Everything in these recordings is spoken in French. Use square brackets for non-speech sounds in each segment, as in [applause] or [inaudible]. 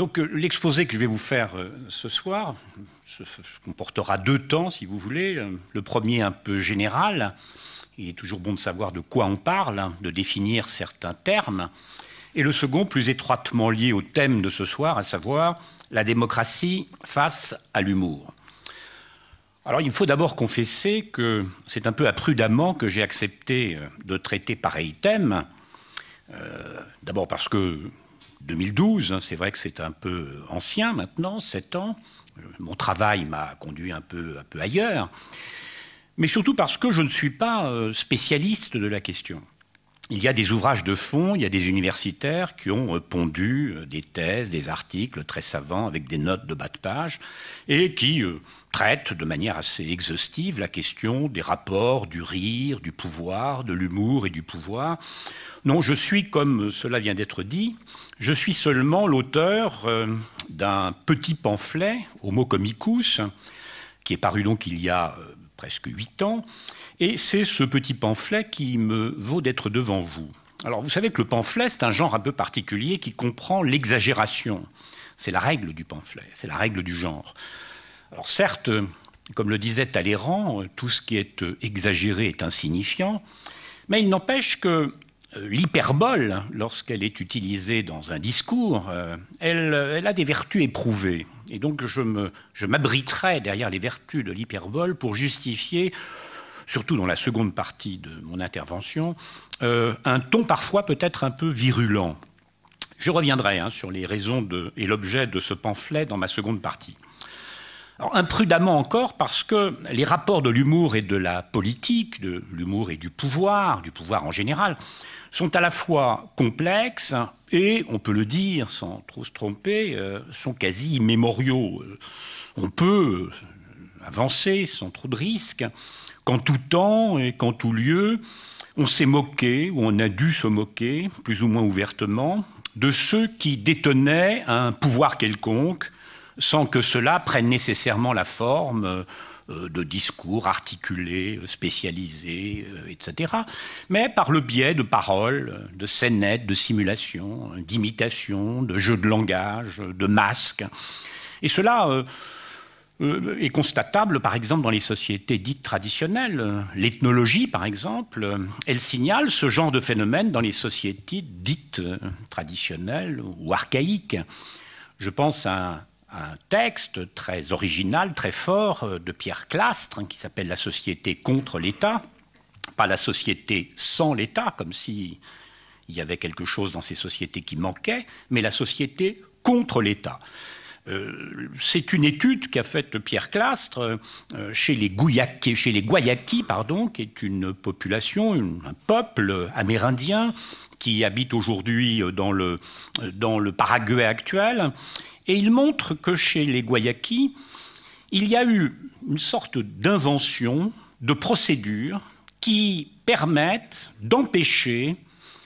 Donc euh, l'exposé que je vais vous faire euh, ce soir comportera deux temps, si vous voulez. Euh, le premier un peu général. Il est toujours bon de savoir de quoi on parle, hein, de définir certains termes. Et le second plus étroitement lié au thème de ce soir, à savoir la démocratie face à l'humour. Alors il faut d'abord confesser que c'est un peu imprudemment que j'ai accepté de traiter pareil thème. d'abord parce que 2012. Hein, c'est vrai que c'est un peu ancien maintenant, 7 ans. Euh, mon travail m'a conduit un peu, peu ailleurs. Mais surtout parce que je ne suis pas euh, spécialiste de la question. Il y a des ouvrages de fond, il y a des universitaires qui ont euh, pondu des thèses, des articles très savants avec des notes de bas de page et qui traitent de manière assez exhaustive la question des rapports du rire, du pouvoir, de l'humour et du pouvoir. Non, je suis, comme cela vient d'être dit, je suis seulement l'auteur euh, d'un petit pamphlet, Homo Comicus, qui est paru donc il y a euh, presque huit ans, et c'est ce petit pamphlet qui me vaut d'être devant vous. Alors vous savez que le pamphlet, c'est un genre un peu particulier qui comprend l'exagération. C'est la règle du pamphlet, c'est la règle du genre. Alors certes, comme le disait Talleyrand, tout ce qui est euh, exagéré est insignifiant, mais il n'empêche que euh, l'hyperbole, lorsqu'elle est utilisée dans un discours, euh, euh, elle, a des vertus éprouvées. Et donc je m'abriterai derrière les vertus de l'hyperbole pour justifier, surtout dans la seconde partie de mon intervention, un ton parfois peut-être un peu virulent. Je reviendrai hein, sur les raisons et l'objet de ce pamphlet dans ma seconde partie. Alors, imprudemment encore, parce que les rapports de l'humour et de la politique, de l'humour et du pouvoir, du pouvoir en général, sont à la fois complexes et, on peut le dire sans trop se tromper, euh, sont quasi immémoriaux. Euh, on peut euh, avancer sans trop de risques qu'en tout temps et qu'en tout lieu, on s'est moqué, ou on a dû se moquer, plus ou moins ouvertement, de ceux qui détenaient un pouvoir quelconque, sans que cela prenne nécessairement la forme euh, de discours articulés, euh, spécialisés, euh, etc., mais par le biais de paroles, de scénettes, de simulations, d'imitations, de jeux de langage, de masques. Et cela est constatable, par exemple, dans les sociétés dites traditionnelles. L'ethnologie, par exemple, elle signale ce genre de phénomène dans les sociétés dites traditionnelles ou archaïques. Je pense à un texte très original, très fort, euh, de Pierre Clastre, hein, qui s'appelle La société contre l'État, pas la société sans l'État, comme si il y avait quelque chose dans ces sociétés qui manquait, mais la société contre l'État. Euh, c'est une étude qu'a faite Pierre Clastre euh, chez les Guayaki, chez les pardon, qui est une population, un peuple amérindien qui habite aujourd'hui dans le, dans le Paraguay actuel et il montre que chez les Guayaquis, il y a eu une sorte d'invention, de procédure, qui permettent d'empêcher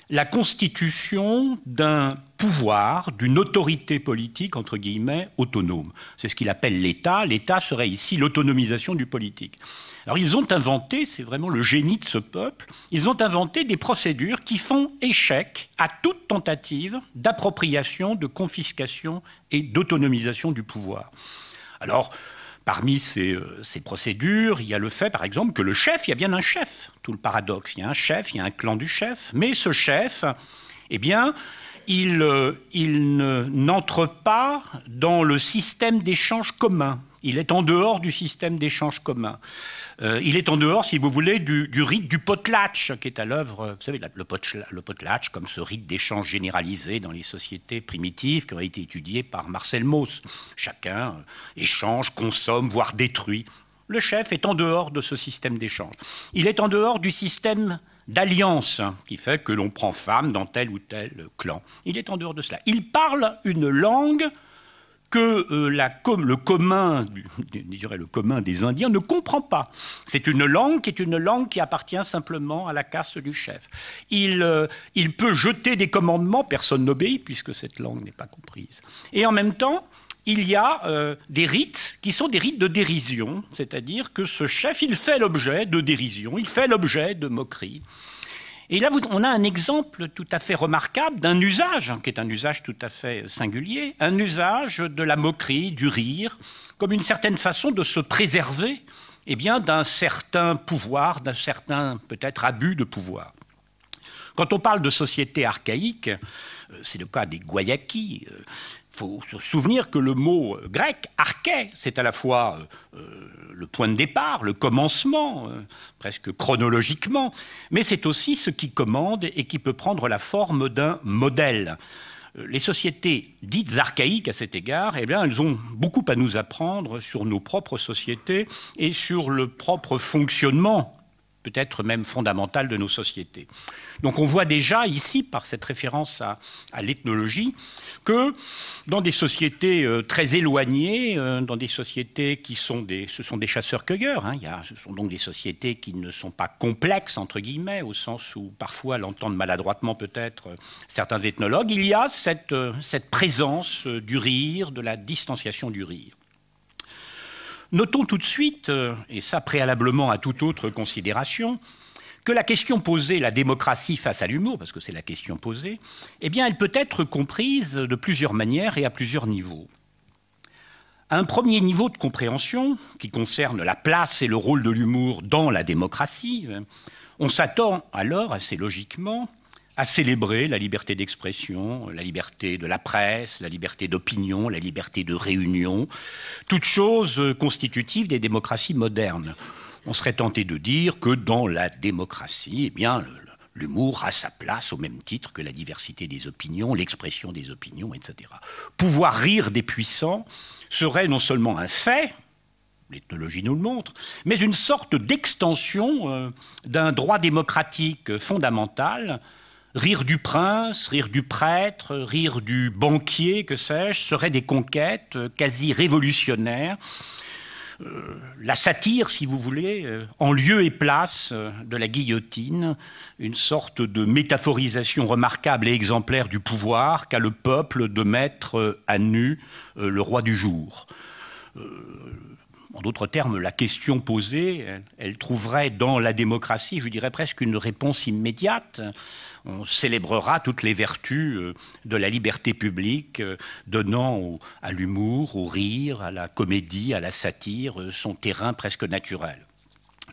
la constitution d'un pouvoir, d'une autorité politique, entre guillemets, autonome. C'est ce qu'il appelle l'État. L'État serait ici l'autonomisation du politique. Alors ils ont inventé, c'est vraiment le génie de ce peuple, ils ont inventé des procédures qui font échec à toute tentative d'appropriation, de confiscation et d'autonomisation du pouvoir. Alors, Parmi euh, ces, procédures, il y a le fait, par exemple, que le chef, il y a bien un chef. Tout le paradoxe, il y a un chef, il y a un clan du chef, mais ce chef, eh bien, il, euh, il n'entre pas dans le système d'échange commun. Il est en dehors du système d'échange commun. Euh, il est en dehors, si vous voulez, du, rite du potlatch qui est à l'œuvre. Euh, vous savez, le, potlatch, le potlatch comme ce rite d'échange généralisé dans les sociétés primitives qui a été étudié par Marcel Mauss. Chacun euh, échange, consomme, voire détruit. Le chef est en dehors de ce système d'échange. Il est en dehors du système d'alliance qui fait que l'on prend femme dans tel ou tel clan. Il est en dehors de cela. Il parle une langue que euh, le, commun, [laughs] le commun des Indiens ne comprend pas. C'est une langue qui est une langue qui appartient simplement à la caste du chef. Il, euh, peut jeter des commandements, personne n'obéit puisque cette langue n'est pas comprise. Et en même temps, il y a euh, des rites qui sont des rites de dérision, c'est-à-dire que ce chef, il fait l'objet de dérision, il fait l'objet de moquerie. Et là, on a un exemple tout à fait remarquable d'un usage, qui est un usage tout à fait singulier, un usage de la moquerie, du rire, comme une certaine façon de se préserver eh bien, d'un certain pouvoir, d'un certain peut-être abus de pouvoir. Quand on parle de société archaïque, euh, c'est le cas des Guayaki, euh, faut se souvenir que le mot euh, grec, arché, c'est à la fois euh, euh, le point de départ, le commencement, presque chronologiquement, mais c'est aussi ce qui commande et qui peut prendre la forme d'un modèle. Les sociétés dites archaïques à cet égard, eh bien, elles ont beaucoup à nous apprendre sur nos propres sociétés et sur le propre fonctionnement peut-être même fondamentale de nos sociétés. Donc on voit déjà ici, par cette référence à, l'ethnologie, que dans des sociétés euh, très éloignées, euh, dans des sociétés qui sont des, ce sont des chasseurs-cueilleurs, hein, ce sont donc des sociétés qui ne sont pas complexes, entre guillemets, au sens où parfois l'entendent maladroitement peut-être euh, certains ethnologues, il y a cette présence du rire, de la distanciation du rire. Notons tout de suite, euh, et ça préalablement à toute autre considération, que la question posée, la démocratie face à l'humour, parce que c'est la question posée, eh bien, elle peut être comprise de plusieurs manières et à plusieurs niveaux. Un premier niveau de compréhension, qui concerne la place et le rôle de l'humour dans la démocratie, euh, on s'attend alors assez logiquement à célébrer la liberté d'expression, la liberté de la presse, la liberté d'opinion, la liberté de réunion, toutes choses euh, constitutives des démocraties modernes. On serait tenté de dire que dans la démocratie, eh bien, l'humour a sa place au même titre que la diversité des opinions, l'expression des opinions, etc. Pouvoir rire des puissants serait non seulement un fait, l'ethnologie nous le montre, mais une sorte d'extension euh, d'un droit démocratique fondamental Rire du prince, rire du prêtre, rire du banquier, que sais-je, seraient des conquêtes euh, quasi révolutionnaires. Euh, la satire, si vous voulez, euh, en lieu et place de la guillotine, une sorte de métaphorisation remarquable et exemplaire du pouvoir qu'a le peuple de mettre à nu le roi du jour. En d'autres termes, la question posée, elle, trouverait dans la démocratie, je dirais presque une réponse immédiate on célébrera toutes les vertus euh, de la liberté publique, euh, donnant à l'humour, au rire, à la comédie, à la satire, euh, son terrain presque naturel.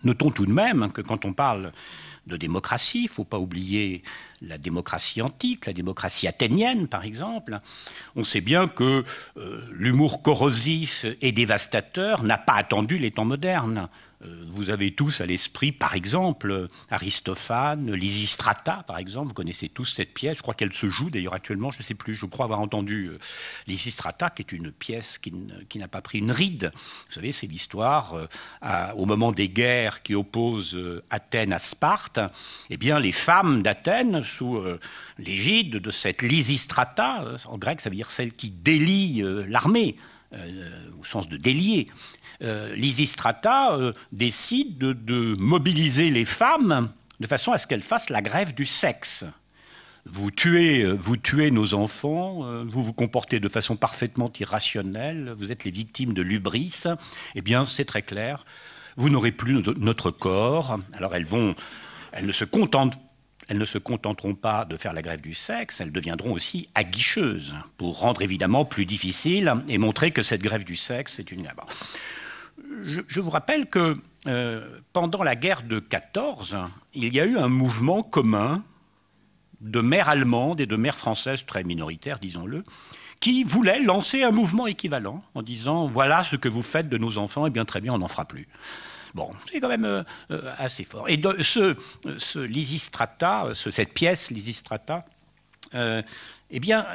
Notons tout de même que quand on parle de démocratie, il ne faut pas oublier la démocratie antique, la démocratie athénienne par exemple, on sait bien que l'humour corrosif et dévastateur n'a pas attendu les temps modernes. Euh, vous avez tous à l'esprit, par exemple, Aristophane, Lysistrata, par exemple. Vous connaissez tous cette pièce. Je crois qu'elle se joue d'ailleurs actuellement. Je ne sais plus. Je crois avoir entendu euh, Lysistrata, qui est une pièce qui n'a pas pris une ride. Vous savez, c'est l'histoire euh, au moment des guerres qui opposent Athènes à Sparte. Eh bien, les femmes d'Athènes, sous l'égide de cette Lysistrata, en grec, ça veut dire celle qui délie l'armée. au sens de délier. Euh, L'Isistrata euh, décide de, mobiliser les femmes de façon à ce qu'elles fassent la grève du sexe. Vous tuez, euh, vous tuez nos enfants, vous vous comportez de façon parfaitement irrationnelle, vous êtes les victimes de l'ubris. Eh bien, c'est très clair, vous n'aurez plus notre corps. Alors elles vont, elles ne se elles ne se contenteront pas de faire la grève du sexe, elles deviendront aussi aguicheuses, pour rendre évidemment plus difficile et montrer que cette grève du sexe est une je, vous rappelle que euh, pendant la guerre de 14, il y a eu un mouvement commun de mères allemandes et de mères françaises très minoritaires, disons-le, qui voulaient lancer un mouvement équivalent en disant voilà ce que vous faites de nos enfants, et eh bien très bien, on n'en fera plus. Bon, c'est quand même euh, euh, assez fort. Et ce, cette pièce l'Isistrata, eh bien,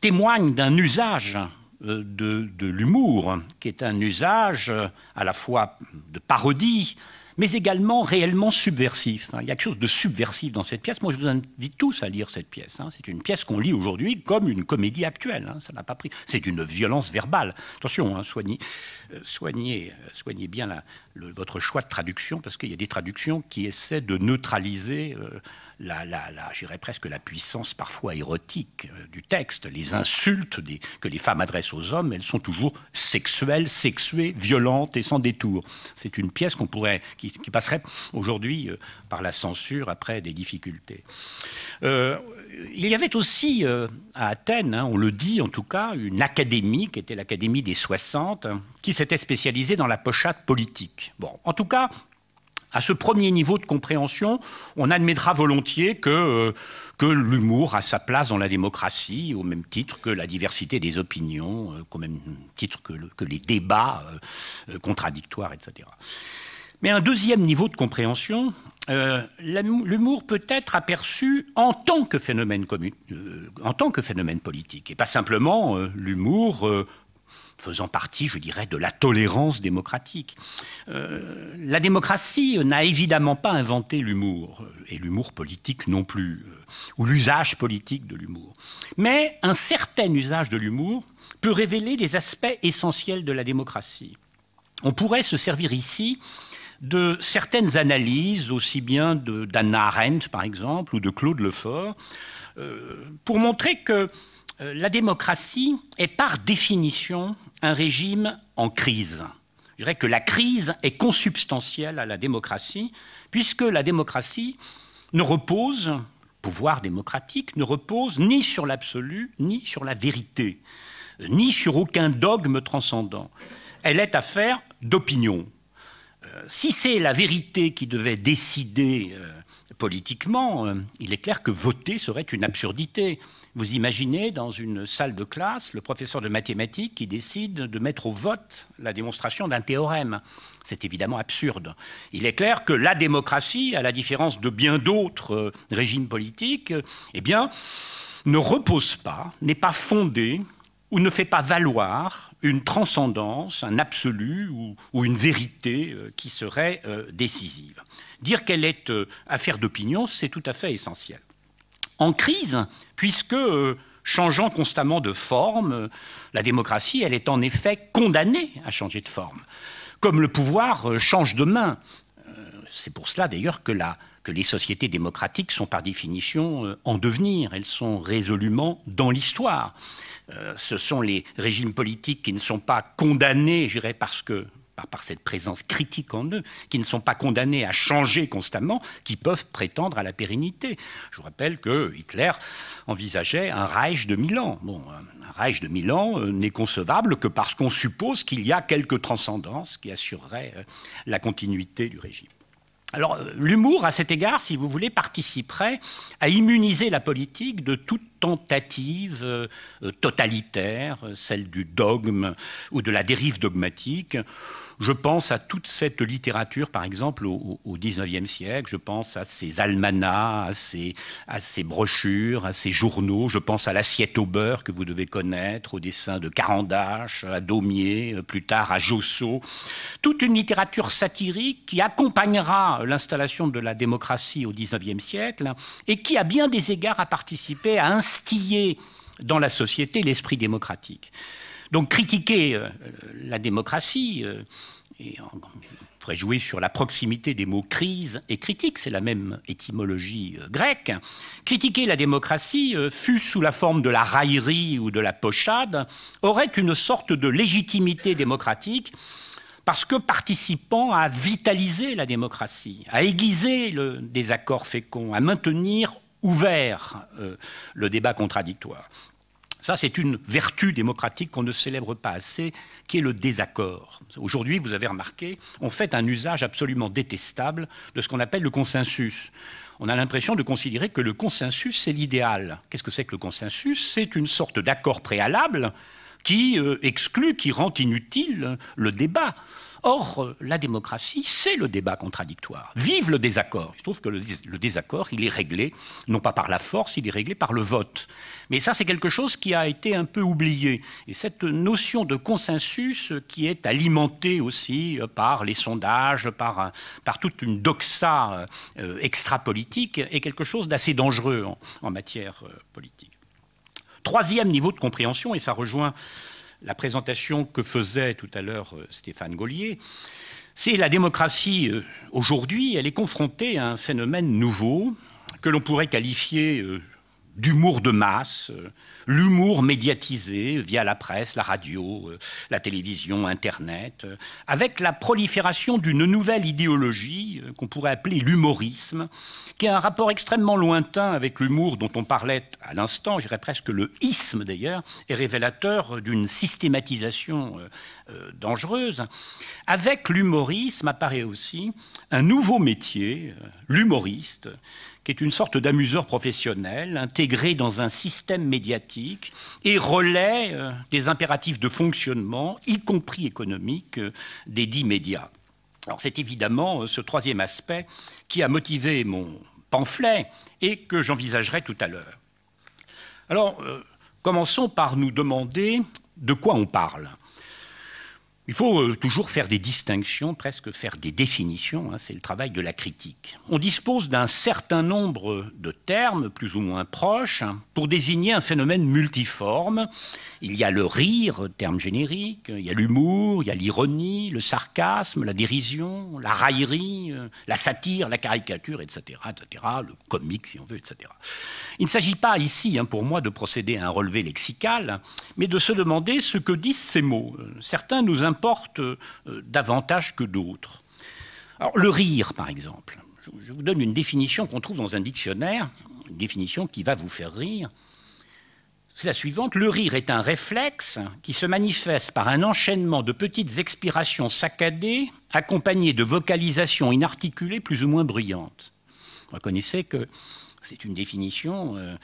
témoigne d'un usage euh, de, l'humour, qui est un usage euh, à la fois de parodie, mais également réellement subversif. Il y a quelque chose de subversif dans cette pièce. Moi, je vous invite tous à lire cette pièce. Hein. C'est une pièce qu'on lit aujourd'hui comme une comédie actuelle. Hein. Ça n'a pas pris. C'est une violence verbale. Attention, hein, soignez, euh, soignez, bien votre choix de traduction, parce qu'il y a des traductions qui essaient de neutraliser la, la, la presque la puissance parfois érotique euh, du texte. Les insultes des, que les femmes adressent aux hommes, elles sont toujours sexuelles, sexuées, violentes et sans détour. C'est une pièce qu'on pourrait, qui, passerait aujourd'hui euh, par la censure après des difficultés. Euh, il y avait aussi à Athènes, hein, on le dit en tout cas, une académie qui était l'Académie des 60, qui s'était spécialisée dans la pochade politique. Bon, en tout cas, à ce premier niveau de compréhension, on admettra volontiers euh, que, l'humour a sa place dans la démocratie, au même titre que la diversité des opinions, euh, au même titre que, les débats euh, contradictoires, etc. Mais un deuxième niveau de compréhension, l'humour peut être aperçu en tant que phénomène politique, et pas simplement l'humour faisant partie, je dirais, de la tolérance démocratique. Euh, la démocratie n'a évidemment pas inventé l'humour, euh, et l'humour politique non plus, euh, ou l'usage politique de l'humour. Mais un certain usage de l'humour peut révéler des aspects essentiels de la démocratie. On pourrait se servir ici de certaines analyses, aussi bien d'Anna Arendt, par exemple, ou de Claude Lefort, pour montrer que euh, la démocratie est par définition un régime en crise. Je dirais que la crise est consubstantielle à la démocratie, puisque la démocratie ne repose, pouvoir démocratique, ne repose ni sur l'absolu, ni sur la vérité, ni sur aucun dogme transcendant. Elle est affaire d'opinion. Euh, si c'est la vérité qui devait décider euh, politiquement, il est clair que voter serait une absurdité. Vous imaginez dans une salle de classe le professeur de mathématiques qui décide de mettre au vote la démonstration d'un théorème. C'est évidemment absurde. Il est clair que la démocratie, à la différence de bien d'autres euh, régimes politiques, euh, eh bien, ne repose pas, n'est pas fondée ou ne fait pas valoir une transcendance, un absolu ou, une vérité euh, qui serait décisive. Dire qu'elle est affaire d'opinion, c'est tout à fait essentiel. En crise, puisque, euh, changeant constamment de forme, euh, la démocratie, elle est en effet condamnée à changer de forme, comme le pouvoir euh, change de main. C'est pour cela d'ailleurs que, les sociétés démocratiques sont par définition en devenir, elles sont résolument dans l'histoire. ce sont les régimes politiques qui ne sont pas condamnés, je dirais, parce que par, cette présence critique en eux, qui ne sont pas condamnés à changer constamment, qui peuvent prétendre à la pérennité. Je vous rappelle que Hitler envisageait un Reich de Milan. Bon, un Reich de Milan euh, n'est concevable que parce qu'on suppose qu'il y a quelques transcendances qui assureraient euh, la continuité du régime. Alors euh, l'humour, à cet égard, si vous voulez, participerait à immuniser la politique de toute tentative euh, euh, totalitaire, celle du dogme ou de la dérive dogmatique je pense à toute cette littérature, par exemple, au, XIXe siècle. Je pense à ces almanachs, à ces, brochures, à ces journaux. Je pense à l'assiette au beurre que vous devez connaître, au dessin de Carandache, à Daumier, euh, plus tard à Josso. Toute une littérature satirique qui accompagnera l'installation de la démocratie au 19e siècle et qui, a bien des égards, à participer, à instiller dans la société l'esprit démocratique. Donc critiquer euh, la démocratie, euh, et on, pourrait jouer sur la proximité des mots crise et critique, c'est la même étymologie euh, grecque. Critiquer la démocratie, fût sous la forme de la raillerie ou de la pochade, aurait une sorte de légitimité démocratique parce que participant à vitaliser la démocratie, à aiguiser le désaccord fécond, à maintenir ouvert le débat contradictoire. Ça, c'est une vertu démocratique qu'on ne célèbre pas assez, qui est le désaccord. Aujourd'hui, vous avez remarqué, on fait un usage absolument détestable de ce qu'on appelle le consensus. On a l'impression de considérer que le consensus, c'est l'idéal. Qu'est-ce que c'est que le consensus C'est une sorte d'accord préalable qui euh, exclut, qui rend inutile le débat. Or, euh, la démocratie, c'est le débat contradictoire. Vive le désaccord. Je trouve que le, désaccord, il est réglé, non pas par la force, il est réglé par le vote. Mais ça, c'est quelque chose qui a été un peu oublié. Et cette notion de consensus euh, qui est alimentée aussi euh, par les sondages, par, par toute une doxa extra-politique, est quelque chose d'assez dangereux en matière politique. Troisième niveau de compréhension, et ça rejoint la présentation que faisait tout à l'heure euh, Stéphane Gaulier, c'est la démocratie euh, aujourd'hui, elle est confrontée à un phénomène nouveau que l'on pourrait qualifier euh, d'humour de masse, euh, l'humour médiatisé via la presse, la radio, euh, la télévision, Internet, euh, avec la prolifération d'une nouvelle idéologie qu'on pourrait appeler l'humorisme, qui a un rapport extrêmement lointain avec l'humour dont on parlait à l'instant, j'irais presque le isme d'ailleurs, est révélateur d'une systématisation dangereuse. Avec l'humorisme apparaît aussi un nouveau métier, l'humoriste, qui est une sorte d'amuseur professionnel intégré dans un système médiatique et relais euh, des impératifs de fonctionnement, y compris économique, euh, des dix médias. Alors c'est évidemment euh, ce troisième aspect qui a motivé mon pamphlet et que j'envisagerai tout à l'heure. Alors, commençons par nous demander de quoi on parle. Il faut euh, toujours faire des distinctions, presque faire des définitions, hein, c'est le travail de la critique. On dispose d'un certain nombre de termes, plus ou moins proches, pour désigner un phénomène multiforme. Il y a le rire, terme générique, il y a l'humour, il y a l'ironie, le sarcasme, la dérision, la raillerie, euh, la satire, la caricature, etc., etc., le comique si on veut, etc. Il ne s'agit pas ici, hein, pour moi, de procéder à un relevé lexical, mais de se demander ce que disent ces mots. Euh, certains nous porte euh, davantage que d'autres. Alors, le rire, par exemple. Je vous donne une définition qu'on trouve dans un dictionnaire, une définition qui va vous faire rire. C'est la suivante. Le rire est un réflexe qui se manifeste par un enchaînement de petites expirations saccadées accompagnées de vocalisations inarticulées plus ou moins bruyantes. Vous reconnaissez que c'est une définition euh,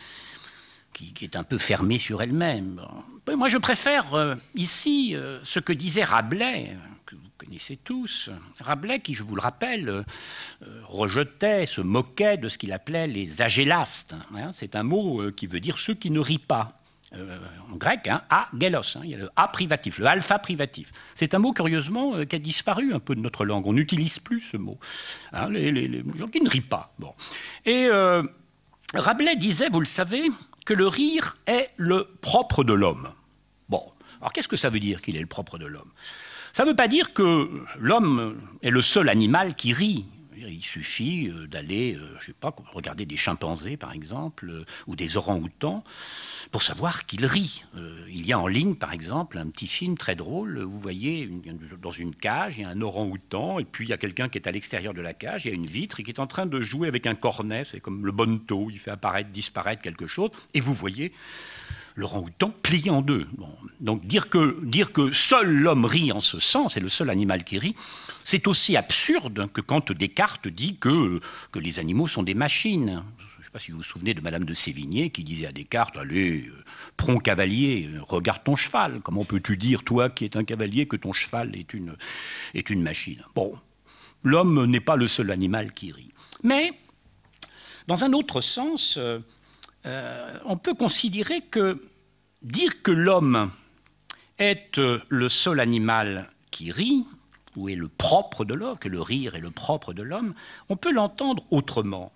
qui, est un peu fermée sur elle-même. Ben, moi, je préfère euh, ici euh, ce que disait Rabelais, que vous connaissez tous. Rabelais, qui, je vous le rappelle, euh, rejetait, se moquait de ce qu'il appelait les agélastes. Hein. C'est un mot qui veut dire ceux qui ne rient pas. en grec, hein, gelos. Hein, il y a le a privatif, le alpha privatif. C'est un mot, curieusement, qui a disparu un peu de notre langue. On n'utilise plus ce mot. Hein, les, les, gens qui ne rient pas. Bon. Et Rabelais disait, vous le savez, que le rire est le propre de l'homme. Bon, alors qu'est-ce que ça veut dire qu'il est le propre de l'homme Ça ne veut pas dire que l'homme est le seul animal qui rit. Il suffit euh, d'aller, euh, je sais pas, regarder des chimpanzés par exemple, euh, ou des orangs-outans pour savoir qu'il rit. Euh, il y a en ligne, par exemple, un petit film très drôle. Vous voyez, dans une cage, il y a un orang-outan, et puis il y a quelqu'un qui est à l'extérieur de la cage, il y a une vitre, et qui est en train de jouer avec un cornet. C'est comme le bonneto, il fait apparaître, disparaître quelque chose. Et vous voyez l'orang-outan plié en deux. Donc dire que, dire que seul l'homme rit en ce sens, c'est le seul animal qui rit, c'est aussi absurde que quand Descartes dit que, que les animaux sont des machines sais pas si vous vous souvenez de Madame de Sévigné qui disait à Descartes Allez, euh, prends cavalier, euh, regarde ton cheval. Comment peux-tu dire, toi qui es un cavalier, que ton cheval est une, machine Bon, l'homme n'est pas le seul animal qui rit. Mais, dans un autre sens, euh, on peut considérer que dire que l'homme est le seul animal qui rit, ou est le propre de l'homme, que le rire est le propre de l'homme, on peut l'entendre autrement.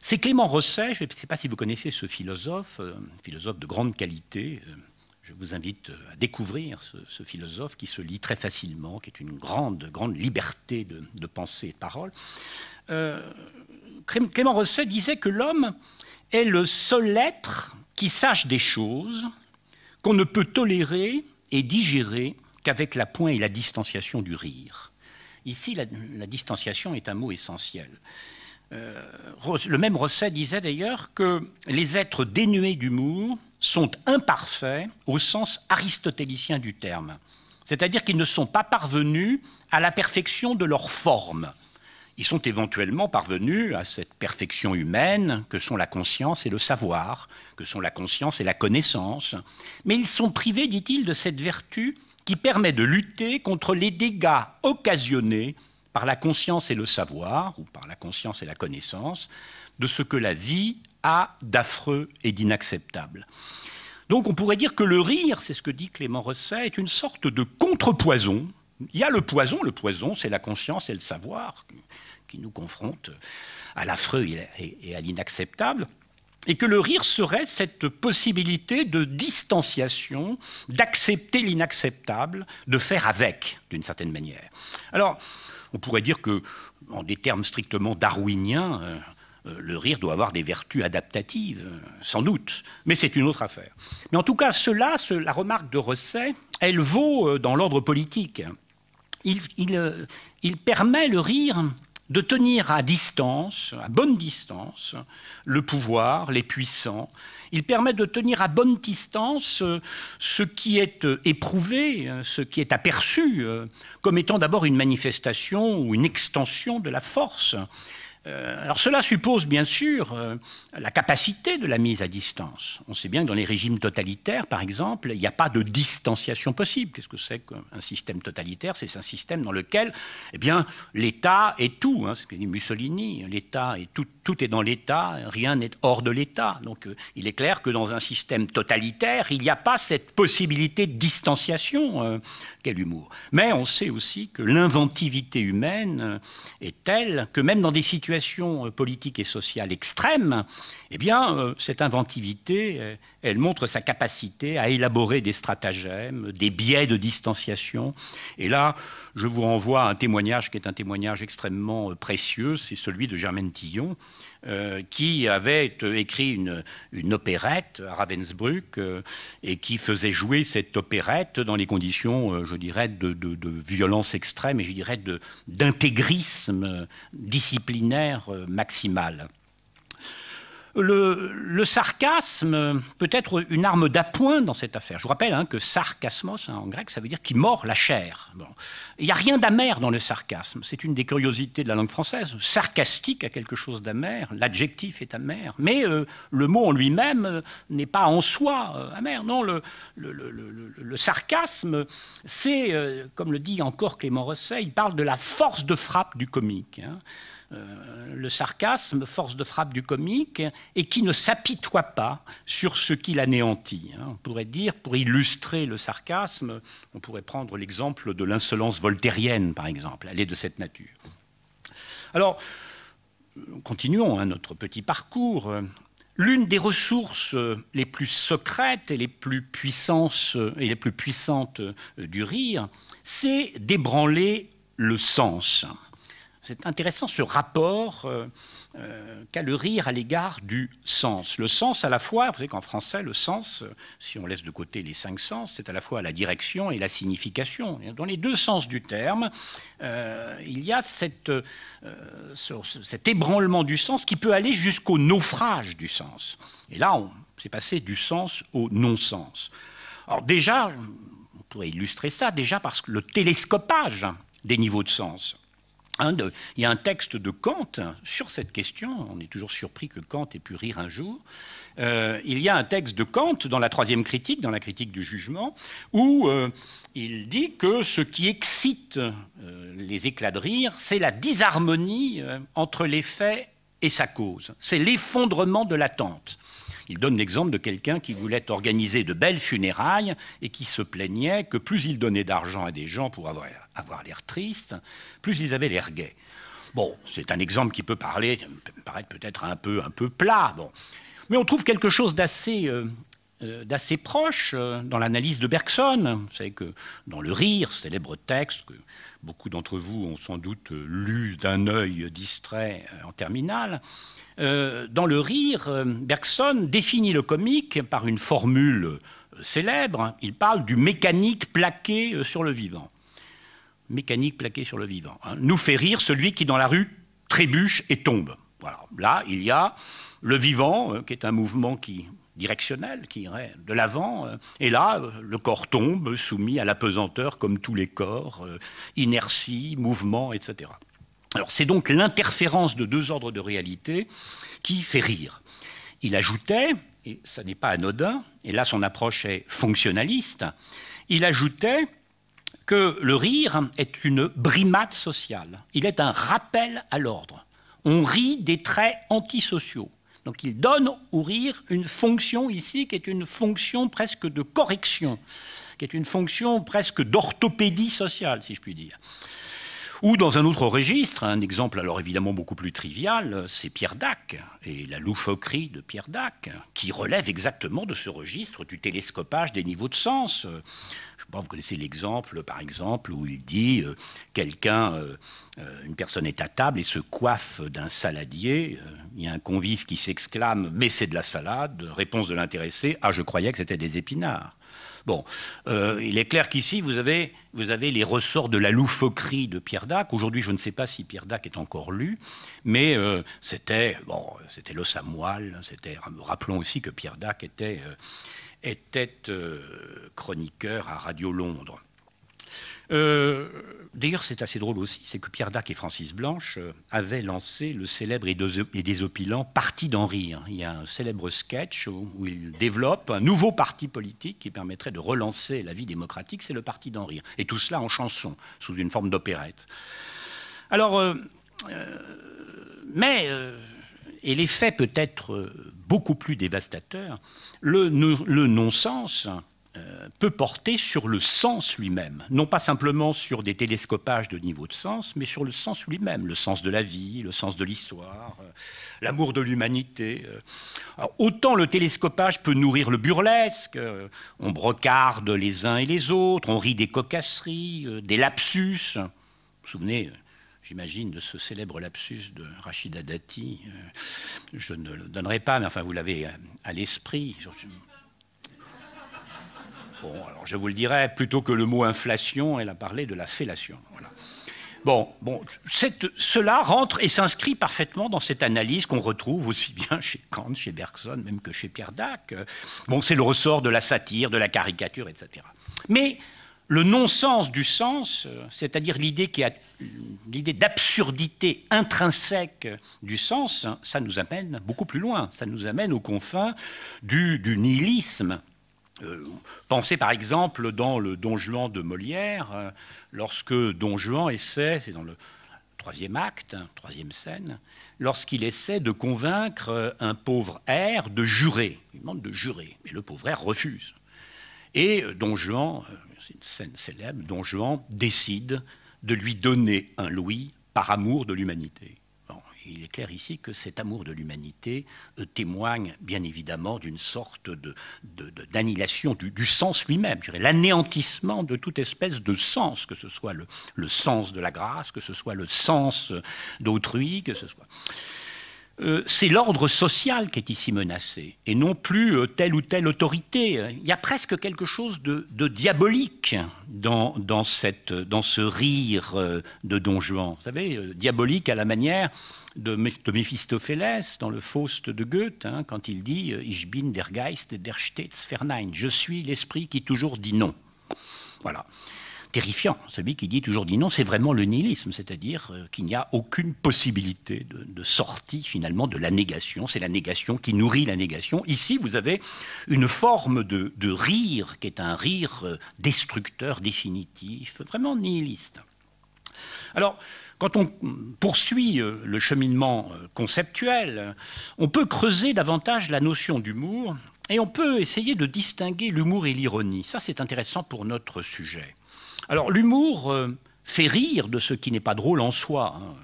C'est Clément Rosset, je ne sais pas si vous connaissez ce philosophe, euh, philosophe de grande qualité. Euh, je vous invite euh, à découvrir ce, philosophe qui se lit très facilement, qui est une grande, grande liberté de, pensée et de parole. Clément Rosset disait que l'homme est le seul être qui sache des choses qu'on ne peut tolérer et digérer qu'avec la pointe et la distanciation du rire. Ici, la distanciation est un mot essentiel. Euh, le même Rosset disait d'ailleurs que les êtres dénués d'humour sont imparfaits au sens aristotélicien du terme, c'est-à-dire qu'ils ne sont pas parvenus à la perfection de leur forme. Ils sont éventuellement parvenus à cette perfection humaine que sont la conscience et le savoir, que sont la conscience et la connaissance, mais ils sont privés, dit-il, de cette vertu qui permet de lutter contre les dégâts occasionnés par la conscience et le savoir, ou par la conscience et la connaissance, de ce que la vie a d'affreux et d'inacceptable. Donc on pourrait dire que le rire, c'est ce que dit Clément Rosset, est une sorte de contrepoison. Il y a le poison, le poison c'est la conscience et le savoir qui nous confrontent à l'affreux et à l'inacceptable, et que le rire serait cette possibilité de distanciation, d'accepter l'inacceptable, de faire avec, d'une certaine manière. Alors, on pourrait dire que, en des termes strictement darwiniens, euh, euh, le rire doit avoir des vertus adaptatives, euh, sans doute, mais c'est une autre affaire. Mais en tout cas, cela, la remarque de Rosset, elle vaut dans l'ordre politique. il, permet le rire de tenir à distance, à bonne distance, le pouvoir, les puissants. Il permet de tenir à bonne distance ce qui est éprouvé, ce qui est aperçu comme étant d'abord une manifestation ou une extension de la force euh, alors cela suppose bien sûr euh, la capacité de la mise à distance. On sait bien que dans les régimes totalitaires, par exemple, il n'y a pas de distanciation possible. Qu'est-ce que c'est qu'un système totalitaire C'est un système dans lequel eh bien, l'État est tout. c'est hein, ce que dit Mussolini, l'État est tout, tout est dans l'État, rien n'est hors de l'État. Donc euh, il est clair que dans un système totalitaire, il n'y a pas cette possibilité de distanciation. quel humour. Mais on sait aussi que l'inventivité humaine est telle que même dans des situations euh, politique et sociale extrême, eh bien, euh, cette inventivité, euh, elle montre sa capacité à élaborer des stratagèmes, des biais de distanciation. Et là, je vous renvoie à un témoignage qui est un témoignage extrêmement précieux, c'est celui de Germaine Tillon, euh, qui avait écrit une, opérette à Ravensbrück euh, et qui faisait jouer cette opérette dans les conditions, euh, je dirais, de, de, violence extrême et je dirais d'intégrisme disciplinaire maximal le, sarcasme peut être une arme d'appoint dans cette affaire. Je vous rappelle hein, que sarcasmos, hein, en grec, ça veut dire qui mord la chair. Bon. Il n'y a rien d'amer dans le sarcasme. C'est une des curiosités de la langue française. Sarcastique a quelque chose d'amer, l'adjectif est amer, mais euh, le mot en lui-même euh, n'est pas en soi euh, amer. Non, le, sarcasme, c'est, comme le dit encore Clément Rosset, il parle de la force de frappe du comique. Hein. Euh, le sarcasme, force de frappe du comique, et qui ne s'apitoie pas sur ce qui anéantit. Hein. On pourrait dire, pour illustrer le sarcasme, on pourrait prendre l'exemple de l'insolence voltairienne, par exemple. Elle est de cette nature. Alors, continuons hein, notre petit parcours. L'une des ressources les plus secrètes et les plus, et les plus puissantes du rire, c'est d'ébranler le sens c'est intéressant ce rapport euh, euh, qu'a le rire à l'égard du sens. Le sens à la fois, vous savez qu'en français, le sens, euh, si on laisse de côté les cinq sens, c'est à la fois la direction et la signification. Dans les deux sens du terme, il y a cette, cet ébranlement du sens qui peut aller jusqu'au naufrage du sens. Et là, on s'est passé du sens au non-sens. Alors déjà, on pourrait illustrer ça déjà parce que le télescopage des niveaux de sens. Hein, il y a un texte de Kant sur cette question, on est toujours surpris que Kant ait pu rire un jour. Euh, il y a un texte de Kant dans la troisième critique, dans la critique du jugement, où euh, il dit que ce qui excite euh, les éclats de rire, c'est la disharmonie entre les faits et sa cause, c'est l'effondrement de l'attente. Il donne l'exemple de quelqu'un qui voulait organiser de belles funérailles et qui se plaignait que plus il donnait d'argent à des gens pour avoir avoir l'air triste, plus ils avaient l'air gai Bon, c'est un exemple qui peut parler, paraître peut-être un peu, un peu plat. Bon. Mais on trouve quelque chose d'assez euh, euh, d'assez proche euh, dans l'analyse de Bergson. Vous savez que dans Le Rire, célèbre texte que beaucoup d'entre vous ont sans doute lu d'un œil distrait en terminale, dans Le Rire, Bergson définit le comique par une formule célèbre. Il parle du mécanique plaqué sur le vivant mécanique plaquée sur le vivant. Hein, nous fait rire celui qui, dans la rue, trébuche et tombe. Voilà. Là, il y a le vivant, euh, qui est un mouvement qui directionnel, qui irait de l'avant. Euh, et là, euh, le corps tombe, soumis à la pesanteur comme tous les corps, inertie, mouvement, etc. Alors c'est donc l'interférence de deux ordres de réalité qui fait rire. Il ajoutait, et ça n'est pas anodin, et là son approche est fonctionnaliste, il ajoutait que le rire est une brimade sociale. Il est un rappel à l'ordre. On rit des traits antisociaux. Donc il donne au rire une fonction ici qui est une fonction presque de correction, qui est une fonction presque d'orthopédie sociale, si je puis dire. Ou dans un autre registre, un exemple alors évidemment beaucoup plus trivial, c'est Pierre Dac et la loufoquerie de Pierre Dac, qui relève exactement de ce registre du télescopage des niveaux de sens, vous connaissez l'exemple, par exemple, où il dit euh, quelqu'un, euh, euh, une personne est à table et se coiffe d'un saladier. Il y a un convive qui s'exclame Mais c'est de la salade. Réponse de l'intéressé Ah, je croyais que c'était des épinards. Bon, il est clair qu'ici, vous avez, vous avez les ressorts de la loufoquerie de Pierre Dac. Aujourd'hui, je ne sais pas si Pierre Dac est encore lu, mais c'était bon, c'était l'os à moelle. rappelons aussi que Pierre Dac était, était euh, chroniqueur à Radio Londres. Euh, d'ailleurs, c'est assez drôle aussi, c'est que Pierre Dac et Francis Blanche euh, avaient lancé le célèbre et, désopilant Parti d'en rire. Hein. Il y a un célèbre sketch où, il ils développent un nouveau parti politique qui permettrait de relancer la vie démocratique, c'est le Parti d'en rire. Et tout cela en chanson, sous une forme d'opérette. Alors, mais et l'effet peut être euh, beaucoup plus dévastateur, le, le non-sens euh, peut porter sur le sens lui-même, non pas simplement sur des télescopages de niveau de sens, mais sur le sens lui-même, le sens de la vie, le sens de l'histoire, euh, l'amour de l'humanité. Autant le télescopage peut nourrir le burlesque, on brocarde les uns et les autres, on rit des cocasseries, des lapsus. Vous vous souvenez, j'imagine, de ce célèbre lapsus de Rachida Dati. Euh, je ne le donnerai pas, mais enfin, vous l'avez euh, à l'esprit. Bon, alors je vous le dirai, plutôt que le mot inflation, elle a parlé de la fellation. Voilà. Bon, bon cette, cela rentre et s'inscrit parfaitement dans cette analyse qu'on retrouve aussi bien chez Kant, chez Bergson, même que chez Pierre Dac. Bon, c'est le ressort de la satire, de la caricature, etc. Mais le non-sens du sens, c'est-à-dire l'idée, l'idée d'absurdité intrinsèque du sens, ça nous amène beaucoup plus loin, ça nous amène aux confins du, nihilisme. Euh, pensez par exemple dans le Don Juan de Molière, euh, lorsque Don Juan essaie, c'est dans le troisième acte, troisième scène, lorsqu'il essaie de convaincre un pauvre air de jurer. Il demande de jurer, mais le pauvre air refuse. Et euh, Don Juan, c'est une scène célèbre, dont Jean décide de lui donner un louis par amour de l'humanité. il est clair ici que cet amour de l'humanité euh, témoigne bien évidemment d'une sorte d'annihilation de, du, sens lui-même, l'anéantissement de toute espèce de sens, que ce soit le, le, sens de la grâce, que ce soit le sens d'autrui, que ce soit. Euh, c'est l'ordre social qui est ici menacé, et non plus euh, telle ou telle autorité. Il y a presque quelque chose de, diabolique dans, dans, ce rire euh, de Don Juan. Vous savez, diabolique à la manière de, Mephistophélès Méphistophélès dans le Faust de Goethe, hein, quand il dit Ich bin der Geist der Stets Je suis l'esprit qui toujours dit non. Voilà terrifiant. Celui qui dit toujours dit non, c'est vraiment le nihilisme, c'est-à-dire euh, qu'il n'y a aucune possibilité de, sortie finalement de la négation. C'est la négation qui nourrit la négation. Ici, vous avez une forme de rire qui est un rire euh, destructeur définitif, vraiment nihiliste. Alors, quand on poursuit euh, le cheminement conceptuel, on peut creuser davantage la notion d'humour et on peut essayer de distinguer l'humour et l'ironie. Ça, c'est intéressant pour notre sujet. Alors l'humour euh, fait rire de ce qui n'est pas drôle en soi. Hein.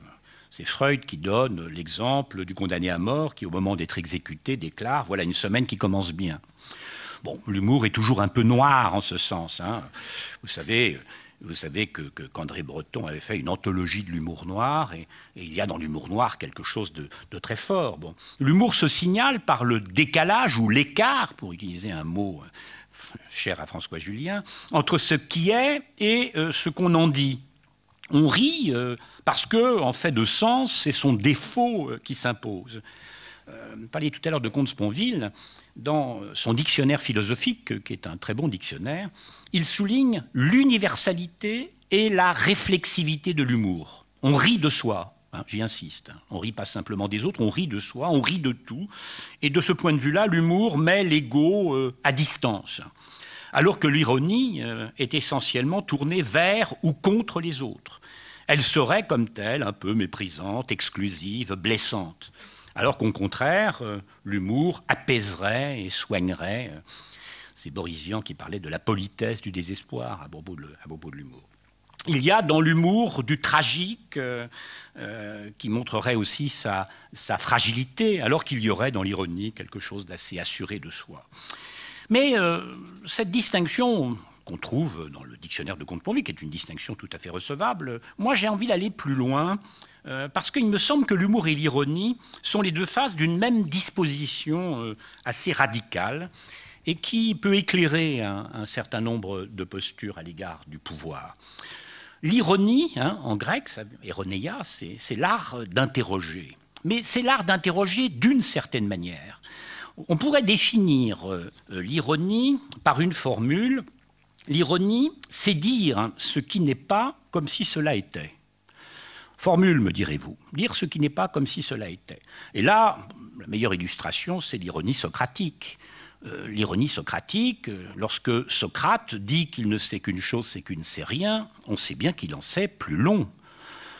C'est Freud qui donne l'exemple du condamné à mort qui, au moment d'être exécuté, déclare Voilà une semaine qui commence bien. Bon, l'humour est toujours un peu noir en ce sens. Hein. Vous savez, vous savez que, qu'André Breton avait fait une anthologie de l'humour noir, et, il y a dans l'humour noir quelque chose de, très fort. L'humour se signale par le décalage ou l'écart, pour utiliser un mot euh, cher à François Julien, entre ce qui est et euh, ce qu'on en dit. On rit euh, parce qu'en fait, de sens, c'est son défaut qui s'impose. Vous euh, parliez tout à l'heure de Comte Sponville. Dans son dictionnaire philosophique, qui est un très bon dictionnaire, il souligne l'universalité et la réflexivité de l'humour. On rit de soi, hein, j'y insiste. On rit pas simplement des autres, on rit de soi, on rit de tout. Et de ce point de vue-là, l'humour met l'ego euh, à distance alors que l'ironie euh, est essentiellement tournée vers ou contre les autres. Elle serait comme telle un peu méprisante, exclusive, blessante. Alors qu'au contraire, euh, l'humour apaiserait et soignerait. Euh, c'est Borisian qui parlait de la politesse du désespoir à propos de l'humour. Il y a dans l'humour du tragique euh, qui montrerait aussi sa, fragilité, alors qu'il y aurait dans l'ironie quelque chose d'assez assuré de soi. Mais cette distinction qu'on trouve dans le dictionnaire de Comte-Pourvy, qui est une distinction tout à fait recevable, moi j'ai envie d'aller plus loin euh, parce qu'il me semble que l'humour et l'ironie sont les deux faces d'une même disposition euh, assez radicale et qui peut éclairer un, certain nombre de postures à l'égard du pouvoir. L'ironie, hein, en grec, ironia, c'est l'art d'interroger. Mais c'est l'art d'interroger d'une certaine manière. On pourrait définir euh, l'ironie par une formule. L'ironie, c'est dire ce qui n'est pas comme si cela était formule, me direz-vous. Dire ce qui n'est pas comme si cela était. Et là, la meilleure illustration, c'est l'ironie socratique. Euh, l'ironie socratique, euh, lorsque Socrate dit qu'il ne sait qu'une chose, c'est qu'il ne sait rien, on sait bien qu'il en sait plus long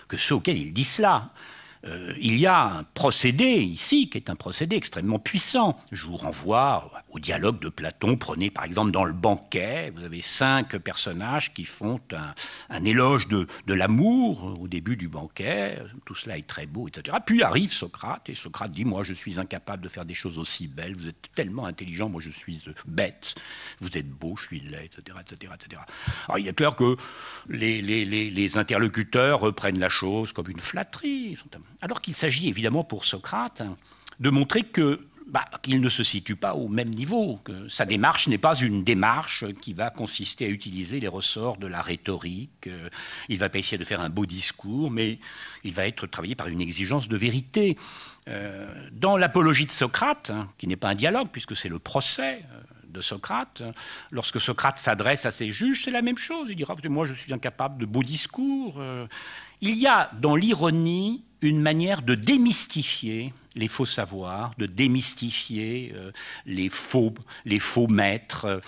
que ceux auxquels il dit cela. Euh, il y a un procédé ici qui est un procédé extrêmement puissant. Je vous renvoie au dialogue de Platon. Prenez par exemple dans le banquet, vous avez cinq personnages qui font un, éloge de, l'amour euh, au début du banquet, tout cela est très beau, etc. Puis arrive Socrate, et Socrate dit, moi je suis incapable de faire des choses aussi belles, vous êtes tellement intelligent, moi je suis euh, bête, vous êtes beau, je suis laid, etc. etc., etc. Alors il est clair que les interlocuteurs reprennent la chose comme une flatterie, alors qu'il s'agit évidemment pour Socrate hein, de montrer que bah, qu'il ne se situe pas au même niveau, que sa démarche n'est pas une démarche qui va consister à utiliser les ressorts de la rhétorique, euh, il va pas essayer de faire un beau discours, mais il va être travaillé par une exigence de vérité. Euh, dans l'apologie de Socrate, hein, qui n'est pas un dialogue puisque c'est le procès, euh, de Socrate. Hein, lorsque Socrate s'adresse à ses juges, c'est la même chose. Il dira Moi, je suis incapable de beaux discours. Il y a dans l'ironie une manière de démystifier les faux savoirs, de démystifier euh, les, faux, les faux maîtres. Euh,